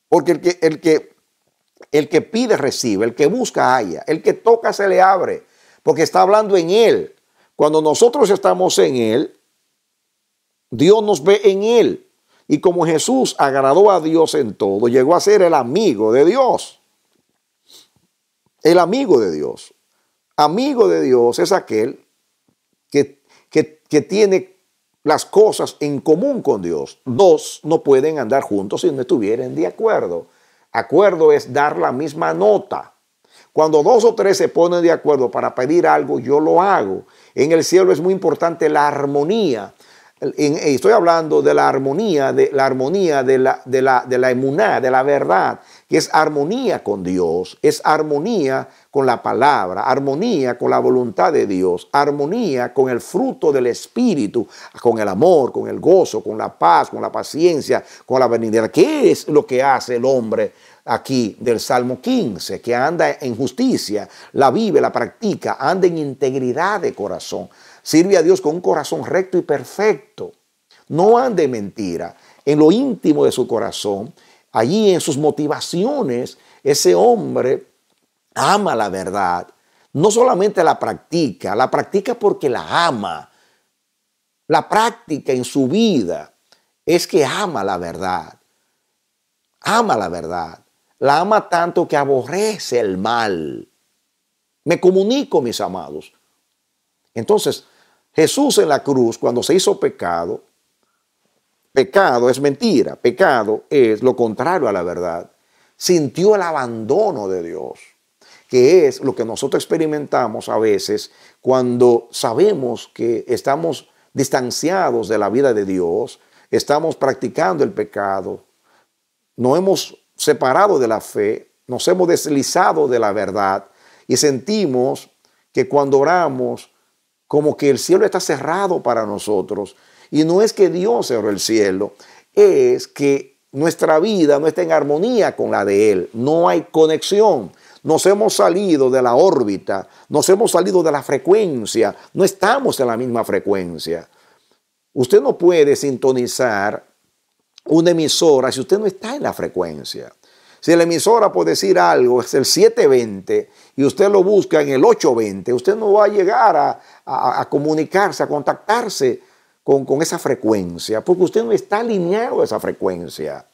Porque el que, el que, el que pide recibe, el que busca halla, el que toca se le abre, porque está hablando en él. Cuando nosotros estamos en él, Dios nos ve en él. Y como Jesús agradó a Dios en todo, llegó a ser el amigo de Dios. El amigo de Dios. Amigo de Dios es aquel que, que, que tiene las cosas en común con Dios. Dos no pueden andar juntos si no estuvieran de acuerdo. Acuerdo es dar la misma nota. Cuando dos o tres se ponen de acuerdo para pedir algo, yo lo hago. En el cielo es muy importante la armonía. Eh, estoy hablando de la armonía, de la armonía de la, la, de emuná, de la verdad, que es armonía con Dios, es armonía con la palabra, armonía con la voluntad de Dios, armonía con el fruto del Espíritu, con el amor, con el gozo, con la paz, con la paciencia, con la benignidad. ¿Qué es lo que hace el hombre aquí del Salmo 15? Que anda en justicia, la vive, la practica, anda en integridad de corazón, sirve a Dios con un corazón recto y perfecto. No ande en mentira, en lo íntimo de su corazón, allí en sus motivaciones, ese hombre ama la verdad, no solamente la practica, la practica porque la ama. La práctica en su vida es que ama la verdad. Ama la verdad. La ama tanto que aborrece el mal. Me comunico, mis amados. Entonces, Jesús en la cruz, cuando se hizo pecado, pecado es mentira, pecado es lo contrario a la verdad, sintió el abandono de Dios que es lo que nosotros experimentamos a veces cuando sabemos que estamos distanciados de la vida de Dios, estamos practicando el pecado, nos hemos separado de la fe, nos hemos deslizado de la verdad y sentimos que cuando oramos, como que el cielo está cerrado para nosotros. Y no es que Dios cerró el cielo, es que nuestra vida no está en armonía con la de Él, no hay conexión nos hemos salido de la órbita, nos hemos salido de la frecuencia, no estamos en la misma frecuencia. Usted no puede sintonizar una emisora si usted no está en la frecuencia. Si la emisora, puede decir algo, es el 720 y usted lo busca en el 820, usted no va a llegar a, comunicarse, a contactarse con, esa frecuencia, porque usted no está alineado a esa frecuencia.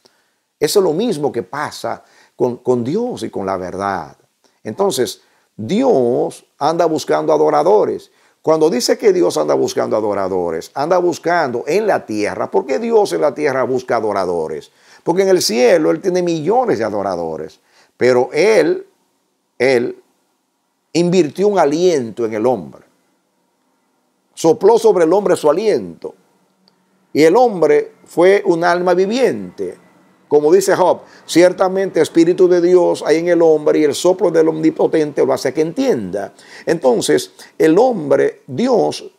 Eso es lo mismo que pasa con Dios y con la verdad. Entonces, Dios anda buscando adoradores. Cuando dice que Dios anda buscando adoradores, anda buscando en la tierra. ¿Por qué Dios en la tierra busca adoradores? Porque en el cielo Él tiene millones de adoradores. Pero Él, Él invirtió un aliento en el hombre. Sopló sobre el hombre su aliento. Y el hombre fue un alma viviente. Como dice Job, ciertamente espíritu de Dios hay en el hombre y el soplo del omnipotente lo hace que entienda. Entonces, el hombre, Dios,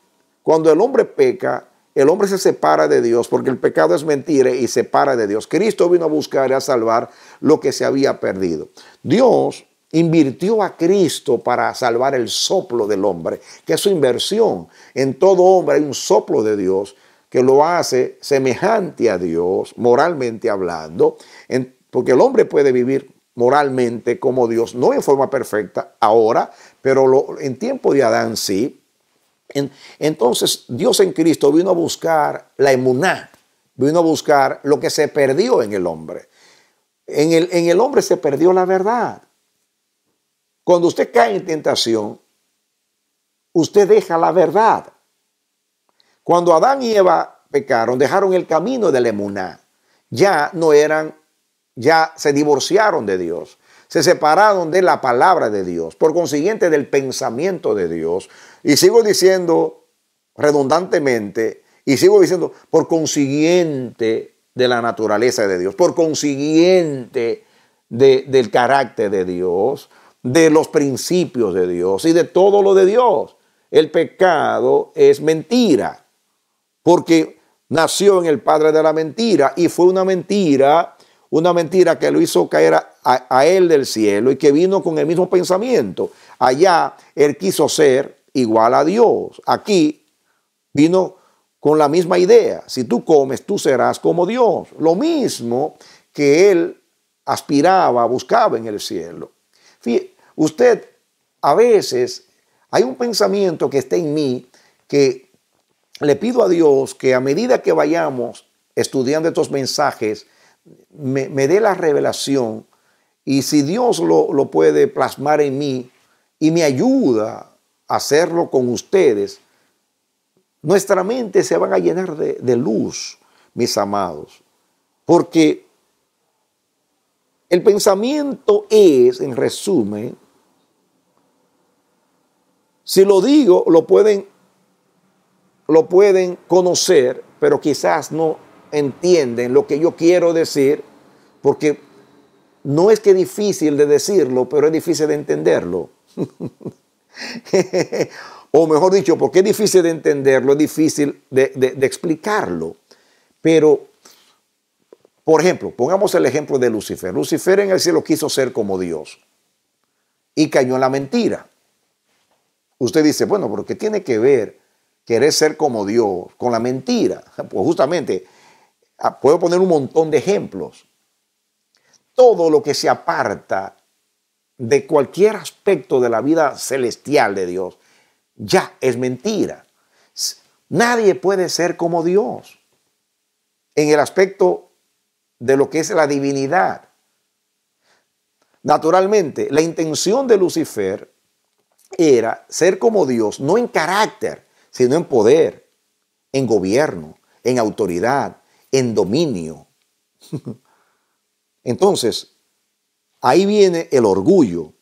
cuando el hombre peca, el hombre se separa de Dios porque el pecado es mentira y separa de Dios. Cristo vino a buscar y a salvar lo que se había perdido. Dios invirtió a Cristo para salvar el soplo del hombre, que es su inversión. En todo hombre hay un soplo de Dios que lo hace semejante a Dios, moralmente hablando, porque el hombre puede vivir moralmente como Dios, no en forma perfecta ahora, pero en tiempo de Adán sí. entonces Dios en Cristo vino a buscar la emuná, vino a buscar lo que se perdió en el hombre. En el, en el hombre se perdió la verdad. Cuando usted cae en tentación, usted deja la verdad. Cuando Adán y Eva pecaron, dejaron el camino de Lemuná. Ya no eran, ya se divorciaron de Dios, se separaron de la palabra de Dios, por consiguiente del pensamiento de Dios. Y sigo diciendo redundantemente, y sigo diciendo, por consiguiente de la naturaleza de Dios, por consiguiente del carácter de Dios, de los principios de Dios y de todo lo de Dios. El pecado es mentira porque nació en el padre de la mentira y fue una mentira, una mentira que lo hizo caer a, él del cielo y que vino con el mismo pensamiento. Allá él quiso ser igual a Dios. Aquí vino con la misma idea. Si tú comes, tú serás como Dios. Lo mismo que él aspiraba, buscaba en el cielo. usted a veces hay un pensamiento que está en mí que le pido a Dios que a medida que vayamos estudiando estos mensajes, me, me dé la revelación y si Dios lo, puede plasmar en mí y me ayuda a hacerlo con ustedes, nuestra mente se van a llenar de, de, luz, mis amados, porque el pensamiento es, en resumen, si lo digo, lo pueden lo pueden conocer, pero quizás no entienden lo que yo quiero decir, porque no es que es difícil de decirlo, pero es difícil de entenderlo. o mejor dicho, porque es difícil de entenderlo, es difícil de, explicarlo. Pero, por ejemplo, pongamos el ejemplo de Lucifer. Lucifer en el cielo quiso ser como Dios y cayó en la mentira. Usted dice, bueno, pero ¿qué tiene que ver querer ser como Dios, con la mentira. Pues justamente, ah, puedo poner un montón de ejemplos. Todo lo que se aparta de cualquier aspecto de la vida celestial de Dios ya es mentira. Nadie puede ser como Dios en el aspecto de lo que es la divinidad. Naturalmente, la intención de Lucifer era ser como Dios, no en carácter, sino en poder, en gobierno, en autoridad, en dominio. Entonces, ahí viene el orgullo,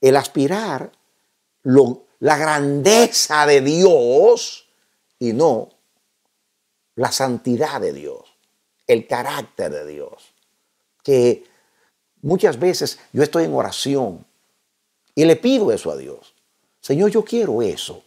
el aspirar la grandeza de Dios y no la santidad de Dios, el carácter de Dios. Que muchas veces yo estoy en oración y le pido eso a Dios. Señor, yo quiero eso.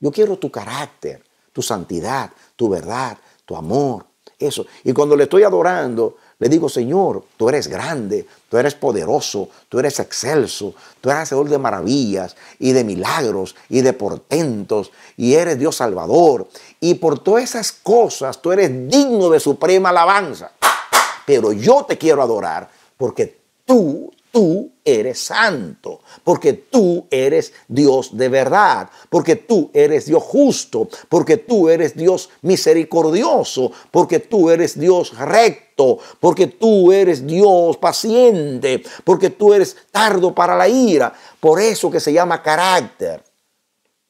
Yo quiero tu carácter, tu santidad, tu verdad, tu amor, eso. Y cuando le estoy adorando, le digo, Señor, tú eres grande, tú eres poderoso, tú eres excelso, tú eres hacedor de maravillas y de milagros y de portentos y eres Dios salvador. Y por todas esas cosas tú eres digno de suprema alabanza. Pero yo te quiero adorar porque tú tú eres santo, porque tú eres Dios de verdad, porque tú eres Dios justo, porque tú eres Dios misericordioso, porque tú eres Dios recto, porque tú eres Dios paciente, porque tú eres tardo para la ira. Por eso que se llama carácter.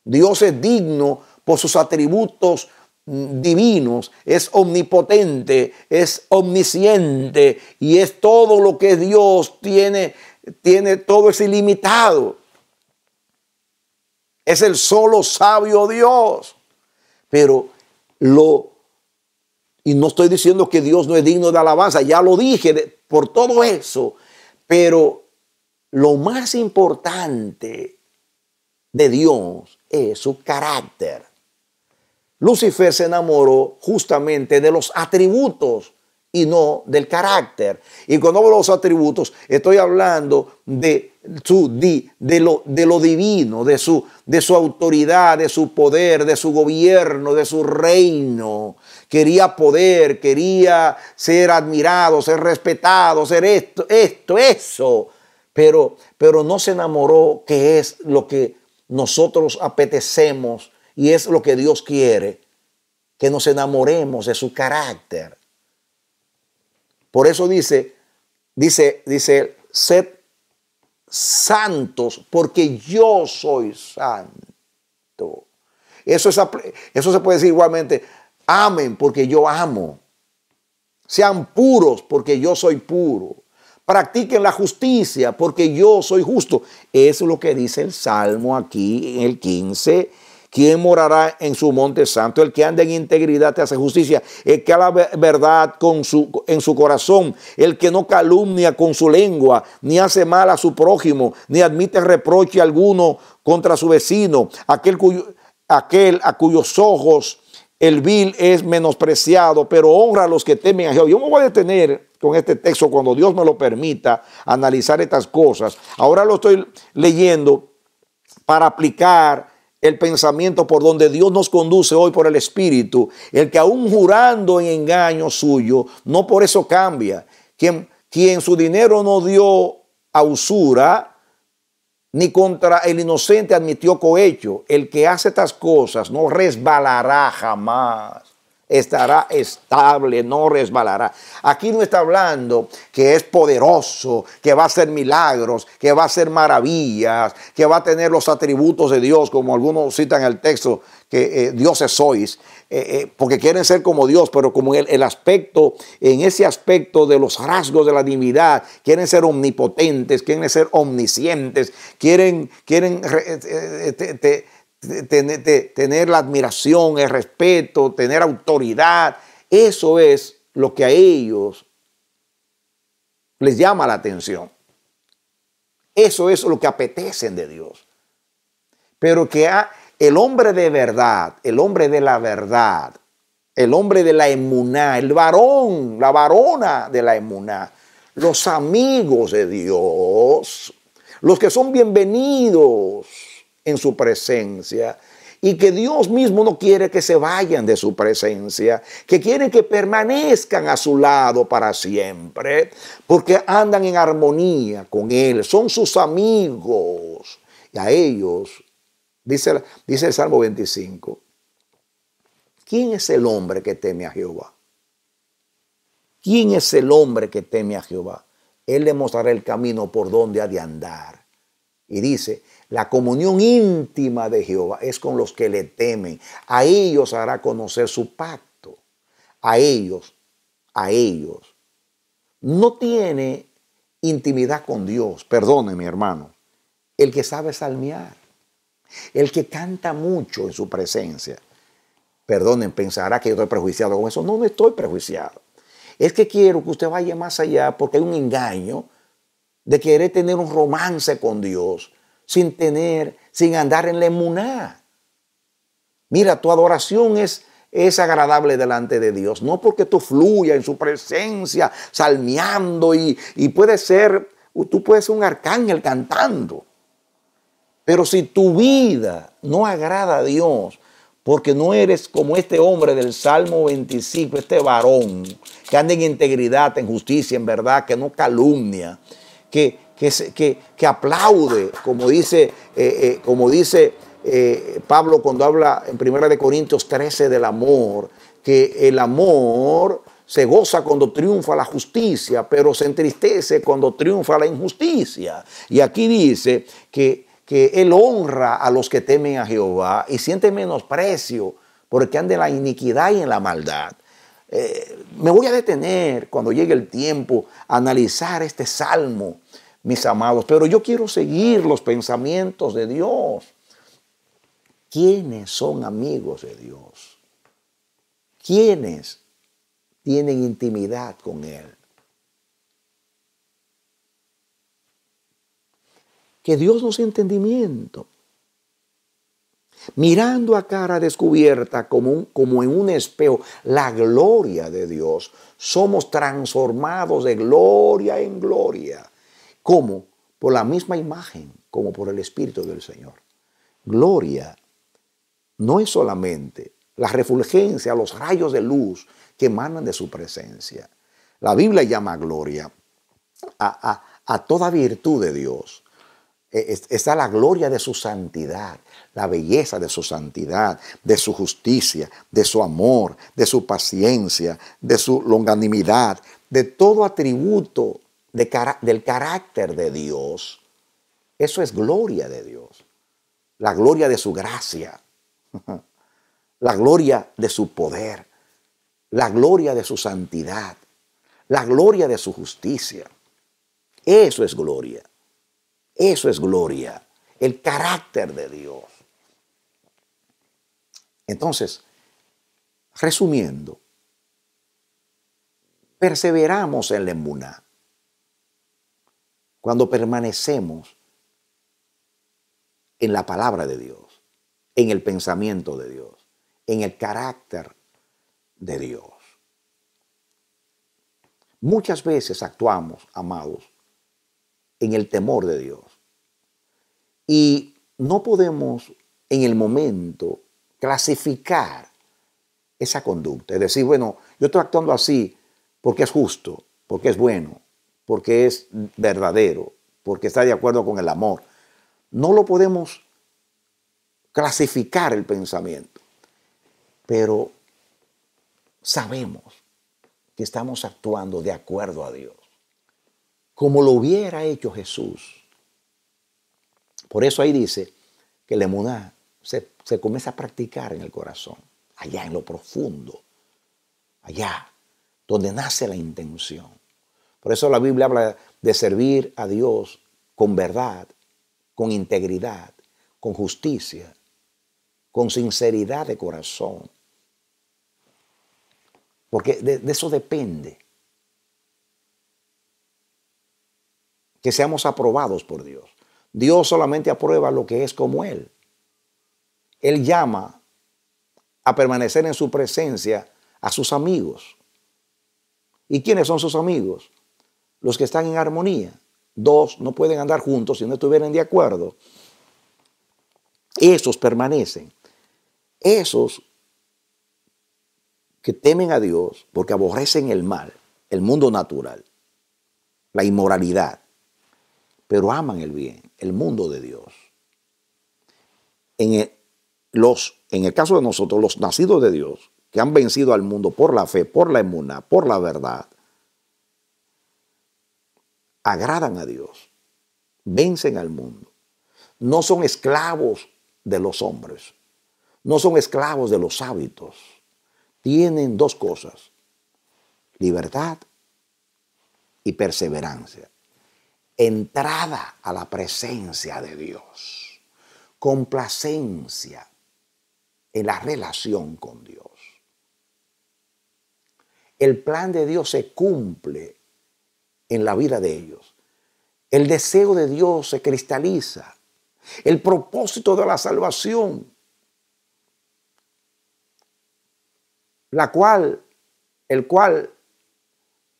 Dios es digno por sus atributos divinos, es omnipotente, es omnisciente y es todo lo que Dios tiene, tiene todo es ilimitado. Es el solo sabio Dios. Pero lo y no estoy diciendo que Dios no es digno de alabanza, ya lo dije por todo eso, pero lo más importante de Dios es su carácter. Lucifer se enamoró justamente de los atributos y no del carácter. Y cuando hablo de los atributos, estoy hablando de, su, de, lo, de lo divino, de su, de su autoridad, de su poder, de su gobierno, de su reino. Quería poder, quería ser admirado, ser respetado, ser esto, esto, eso. Pero, pero no se enamoró que es lo que nosotros apetecemos y es lo que Dios quiere, que nos enamoremos de su carácter. Por eso dice, dice, dice, sed santos, porque yo soy santo. Eso, eso se puede decir igualmente, amen porque yo amo. Sean puros porque yo soy puro. Practiquen la justicia porque yo soy justo. Eso es lo que dice el Salmo aquí en el 15 ¿Quién morará en su monte santo? El que anda en integridad te hace justicia. El que habla verdad con su, en su corazón. El que no calumnia con su lengua, ni hace mal a su prójimo, ni admite reproche alguno contra su vecino. Aquel, aquel a cuyos ojos el vil es menospreciado, pero honra a los que temen a Jehová. Yo me voy a detener con este texto cuando Dios me lo permita analizar estas cosas. Ahora lo estoy leyendo para aplicar el pensamiento por donde Dios nos conduce hoy por el Espíritu, el que aún jurando en engaño suyo, no por eso cambia. Quien, quien su dinero no dio a usura, ni contra el inocente admitió cohecho. El que hace estas cosas no resbalará jamás estará estable, no resbalará. Aquí no está hablando que es poderoso, que va a hacer milagros, que va a hacer maravillas, que va a tener los atributos de Dios, como algunos citan el texto, que eh, dioses sois, eh, eh, porque quieren ser como Dios, pero como el, el, aspecto, en ese aspecto de los rasgos de la divinidad, quieren ser omnipotentes, quieren ser omniscientes, quieren, quieren tener, la admiración, el respeto, tener autoridad. Eso es lo que a ellos les llama la atención. Eso es lo que apetecen de Dios. Pero que el hombre de verdad, el hombre de la verdad, el hombre de la emuná, el varón, la varona de la emuná, los amigos de Dios, los que son bienvenidos, en su presencia y que Dios mismo no quiere que se vayan de su presencia, que quieren que permanezcan a su lado para siempre, porque andan en armonía con Él, son sus amigos. Y a ellos, dice, dice el Salmo 25, ¿quién es el hombre que teme a Jehová? ¿Quién es el hombre que teme a Jehová? Él le mostrará el camino por donde ha de andar. Y dice, la comunión íntima de Jehová es con los que le temen. A ellos hará conocer su pacto. A ellos, a ellos. No tiene intimidad con Dios, perdone mi hermano, el que sabe salmear, el que canta mucho en su presencia. Perdonen, pensará que yo estoy prejuiciado con eso. No, no estoy prejuiciado. Es que quiero que usted vaya más allá porque hay un engaño de querer tener un romance con Dios sin tener, sin andar en la Mira, tu adoración es, es agradable delante de Dios, no porque tú fluya en su presencia, salmeando y, y puedes ser, tú puedes ser un arcángel cantando. Pero si tu vida no agrada a Dios, porque no eres como este hombre del Salmo 25, este varón que anda en integridad, en justicia, en verdad, que no calumnia, que, que, que, aplaude, como dice, eh, eh, como dice eh, Pablo cuando habla en 1 Corintios 13 del amor, que el amor se goza cuando triunfa la justicia, pero se entristece cuando triunfa la injusticia. Y aquí dice que, Él honra a los que temen a Jehová y siente menosprecio porque anda en la iniquidad y en la maldad. me voy a detener cuando llegue el tiempo a analizar este salmo mis amados, pero yo quiero seguir los pensamientos de Dios. ¿Quiénes son amigos de Dios? ¿Quiénes tienen intimidad con Él? Que Dios nos entendimiento, mirando a cara descubierta como, como, en un espejo la gloria de Dios, somos transformados de gloria en gloria como Por la misma imagen, como por el Espíritu del Señor. Gloria no es solamente la refulgencia, los rayos de luz que emanan de su presencia. La Biblia llama gloria a, a, a toda virtud de Dios. E, está la gloria de su santidad, la belleza de su santidad, de su justicia, de su amor, de su paciencia, de su longanimidad, de todo atributo del carácter de Dios, eso es gloria de Dios, la gloria de su gracia, la gloria de su poder, la gloria de su santidad, la gloria de su justicia. Eso es gloria, eso es gloria, el carácter de Dios. Entonces, resumiendo, perseveramos en la emuná cuando permanecemos en la palabra de Dios, en el pensamiento de Dios, en el carácter de Dios. Muchas veces actuamos, amados, en el temor de Dios. Y no podemos en el momento clasificar esa conducta. Es decir, bueno, yo estoy actuando así porque es justo, porque es bueno, porque es verdadero, porque está de acuerdo con el amor. No lo podemos clasificar el pensamiento, pero sabemos que estamos actuando de acuerdo a Dios, como lo hubiera hecho Jesús. Por eso ahí dice que la emuná se comienza a practicar en el corazón, allá en lo profundo, allá donde nace la intención. Por eso la Biblia habla de servir a Dios con verdad, con integridad, con justicia, con sinceridad de corazón. Porque de, eso depende. Que seamos aprobados por Dios. Dios solamente aprueba lo que es como Él. Él llama a permanecer en su presencia a sus amigos. ¿Y quiénes son sus amigos? los que están en armonía. Dos no pueden andar juntos si no estuvieran de acuerdo. Esos permanecen. Esos que temen a Dios porque aborrecen el mal, el mundo natural, la inmoralidad, pero aman el bien, el mundo de Dios. En el, los, en el caso de nosotros, los nacidos de Dios, que han vencido al mundo por la fe, por la inmuna, por la verdad, agradan a Dios, vencen al mundo. No son esclavos de los hombres, no son esclavos de los hábitos. Tienen dos cosas, libertad y perseverancia. Entrada a la presencia de Dios, complacencia en la relación con Dios. El plan de Dios se cumple en la vida de ellos. El deseo de Dios se cristaliza. El propósito de la salvación, la cual, el cual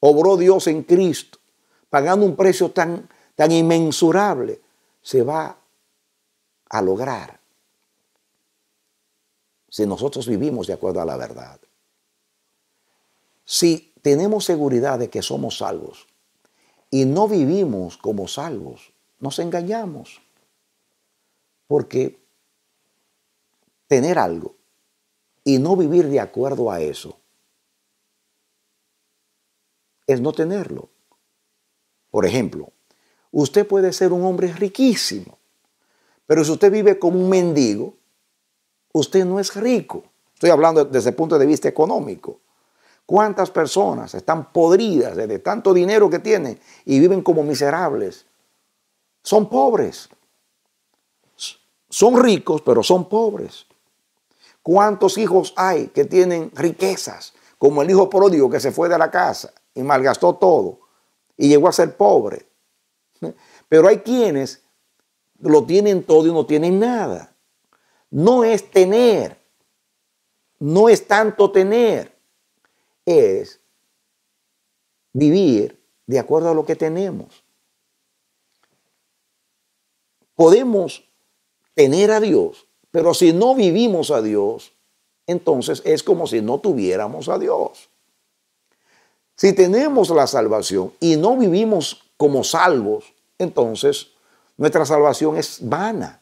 obró Dios en Cristo, pagando un precio tan, tan inmensurable, se va a lograr si nosotros vivimos de acuerdo a la verdad. Si tenemos seguridad de que somos salvos, y no vivimos como salvos, nos engañamos. Porque tener algo y no vivir de acuerdo a eso es no tenerlo. Por ejemplo, usted puede ser un hombre riquísimo, pero si usted vive como un mendigo, usted no es rico. Estoy hablando desde el punto de vista económico. ¿Cuántas personas están podridas de tanto dinero que tienen y viven como miserables? Son pobres. Son ricos, pero son pobres. ¿Cuántos hijos hay que tienen riquezas? Como el hijo pródigo que se fue de la casa y malgastó todo y llegó a ser pobre. Pero hay quienes lo tienen todo y no tienen nada. No es tener, no es tanto tener es vivir de acuerdo a lo que tenemos. Podemos tener a Dios, pero si no vivimos a Dios, entonces es como si no tuviéramos a Dios. Si tenemos la salvación y no vivimos como salvos, entonces nuestra salvación es vana.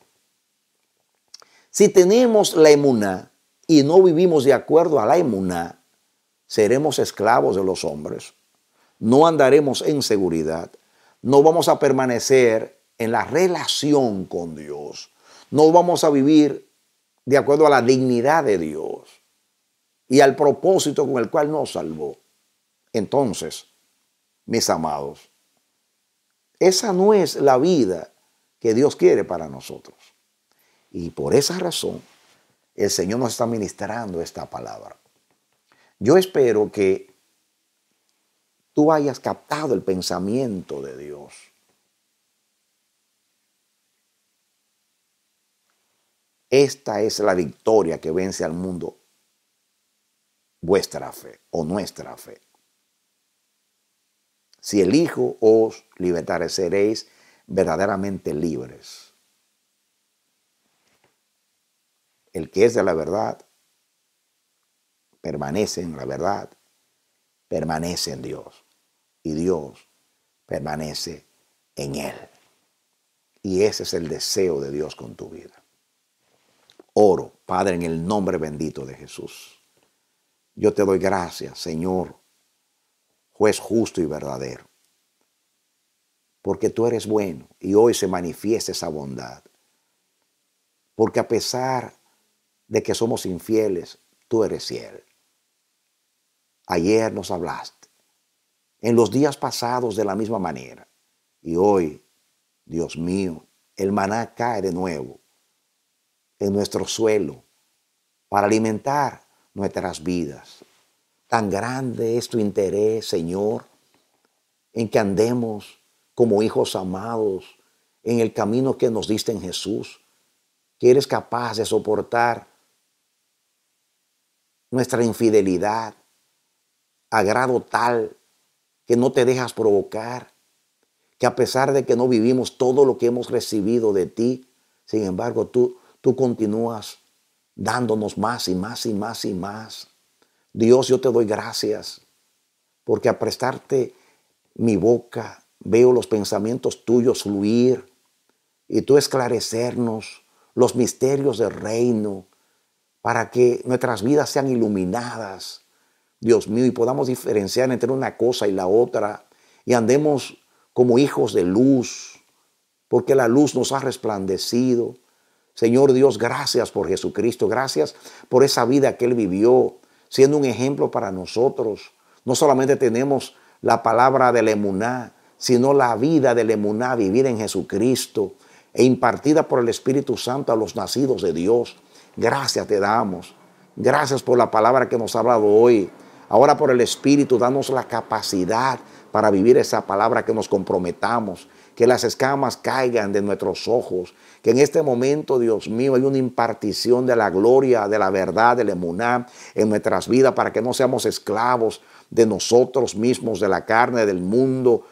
Si tenemos la emuná y no vivimos de acuerdo a la emuná, seremos esclavos de los hombres, no andaremos en seguridad, no vamos a permanecer en la relación con Dios, no vamos a vivir de acuerdo a la dignidad de Dios y al propósito con el cual nos salvó. Entonces, mis amados, esa no es la vida que Dios quiere para nosotros. Y por esa razón, el Señor nos está ministrando esta palabra. Yo espero que tú hayas captado el pensamiento de Dios. Esta es la victoria que vence al mundo, vuestra fe o nuestra fe. Si el Hijo os libertare, seréis verdaderamente libres. El que es de la verdad permanece en la verdad, permanece en Dios y Dios permanece en Él. Y ese es el deseo de Dios con tu vida. Oro, Padre, en el nombre bendito de Jesús. Yo te doy gracias, Señor, juez justo y verdadero, porque tú eres bueno y hoy se manifiesta esa bondad. Porque a pesar de que somos infieles, tú eres fiel. Ayer nos hablaste. En los días pasados de la misma manera. Y hoy, Dios mío, el maná cae de nuevo en nuestro suelo para alimentar nuestras vidas. Tan grande es tu interés, Señor, en que andemos como hijos amados en el camino que nos diste en Jesús, que eres capaz de soportar nuestra infidelidad, agrado grado tal que no te dejas provocar, que a pesar de que no vivimos todo lo que hemos recibido de ti, sin embargo tú, tú continúas dándonos más y más y más y más. Dios, yo te doy gracias, porque a prestarte mi boca veo los pensamientos tuyos fluir y tú esclarecernos los misterios del reino para que nuestras vidas sean iluminadas Dios mío, y podamos diferenciar entre una cosa y la otra, y andemos como hijos de luz, porque la luz nos ha resplandecido. Señor Dios, gracias por Jesucristo, gracias por esa vida que Él vivió, siendo un ejemplo para nosotros. No solamente tenemos la palabra de Emuná, sino la vida de Emuná vivida en Jesucristo e impartida por el Espíritu Santo a los nacidos de Dios. Gracias te damos. Gracias por la palabra que nos ha hablado hoy. Ahora por el Espíritu, danos la capacidad para vivir esa palabra que nos comprometamos, que las escamas caigan de nuestros ojos, que en este momento, Dios mío, hay una impartición de la gloria, de la verdad, del emuná en nuestras vidas para que no seamos esclavos de nosotros mismos, de la carne, del mundo,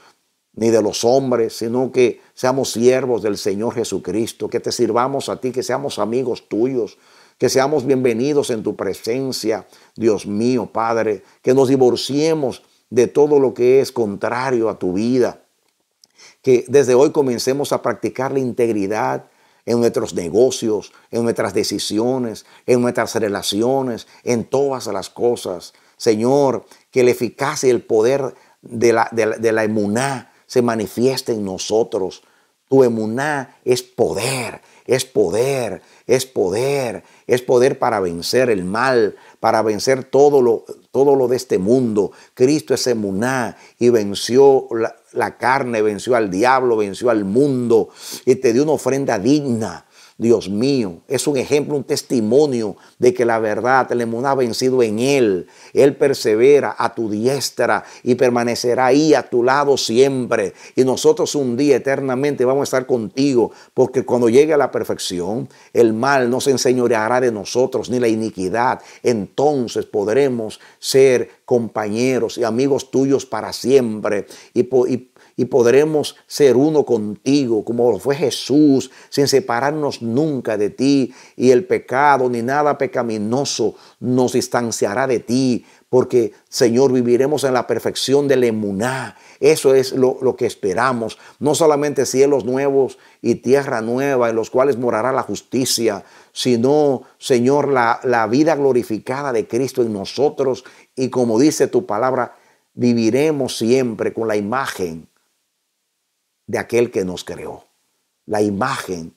ni de los hombres, sino que seamos siervos del Señor Jesucristo, que te sirvamos a ti, que seamos amigos tuyos, que seamos bienvenidos en tu presencia, Dios mío, Padre, que nos divorciemos de todo lo que es contrario a tu vida, que desde hoy comencemos a practicar la integridad en nuestros negocios, en nuestras decisiones, en nuestras relaciones, en todas las cosas. Señor, que la eficacia y el poder de la, de emuná se manifieste en nosotros. Tu emuná es poder, es poder, es poder, es poder para vencer el mal, para vencer todo lo, todo lo de este mundo. Cristo es emuná y venció la, la carne, venció al diablo, venció al mundo y te dio una ofrenda digna. Dios mío, es un ejemplo, un testimonio de que la verdad, el emuná ha vencido en él. Él persevera a tu diestra y permanecerá ahí a tu lado siempre. Y nosotros un día eternamente vamos a estar contigo, porque cuando llegue a la perfección, el mal no se enseñoreará de nosotros, ni la iniquidad. Entonces podremos ser compañeros y amigos tuyos para siempre. Y, y podremos ser uno contigo, como lo fue Jesús, sin separarnos nunca de ti. Y el pecado ni nada pecaminoso nos distanciará de ti, porque Señor, viviremos en la perfección del emuná. Eso es lo, que esperamos. No solamente cielos nuevos y tierra nueva en los cuales morará la justicia, sino, Señor, la, la vida glorificada de Cristo en nosotros. Y como dice tu palabra, viviremos siempre con la imagen de aquel que nos creó, la imagen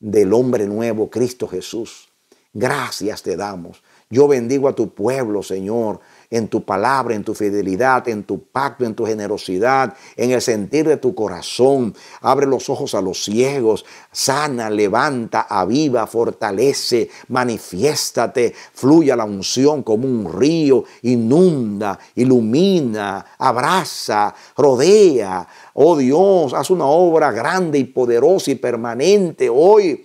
del hombre nuevo, Cristo Jesús. Gracias te damos. Yo bendigo a tu pueblo, Señor, en tu palabra, en tu fidelidad, en tu pacto, en tu generosidad, en el sentir de tu corazón. Abre los ojos a los ciegos, sana, levanta, aviva, fortalece, manifiéstate, fluya la unción como un río, inunda, ilumina, abraza, rodea, Oh Dios, haz una obra grande y poderosa y permanente hoy.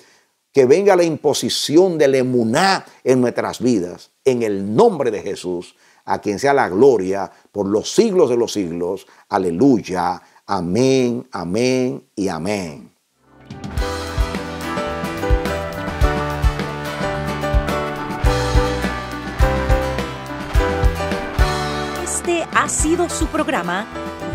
Que venga la imposición del emuná en nuestras vidas. En el nombre de Jesús, a quien sea la gloria por los siglos de los siglos. Aleluya. Amén, amén y amén. Este ha sido su programa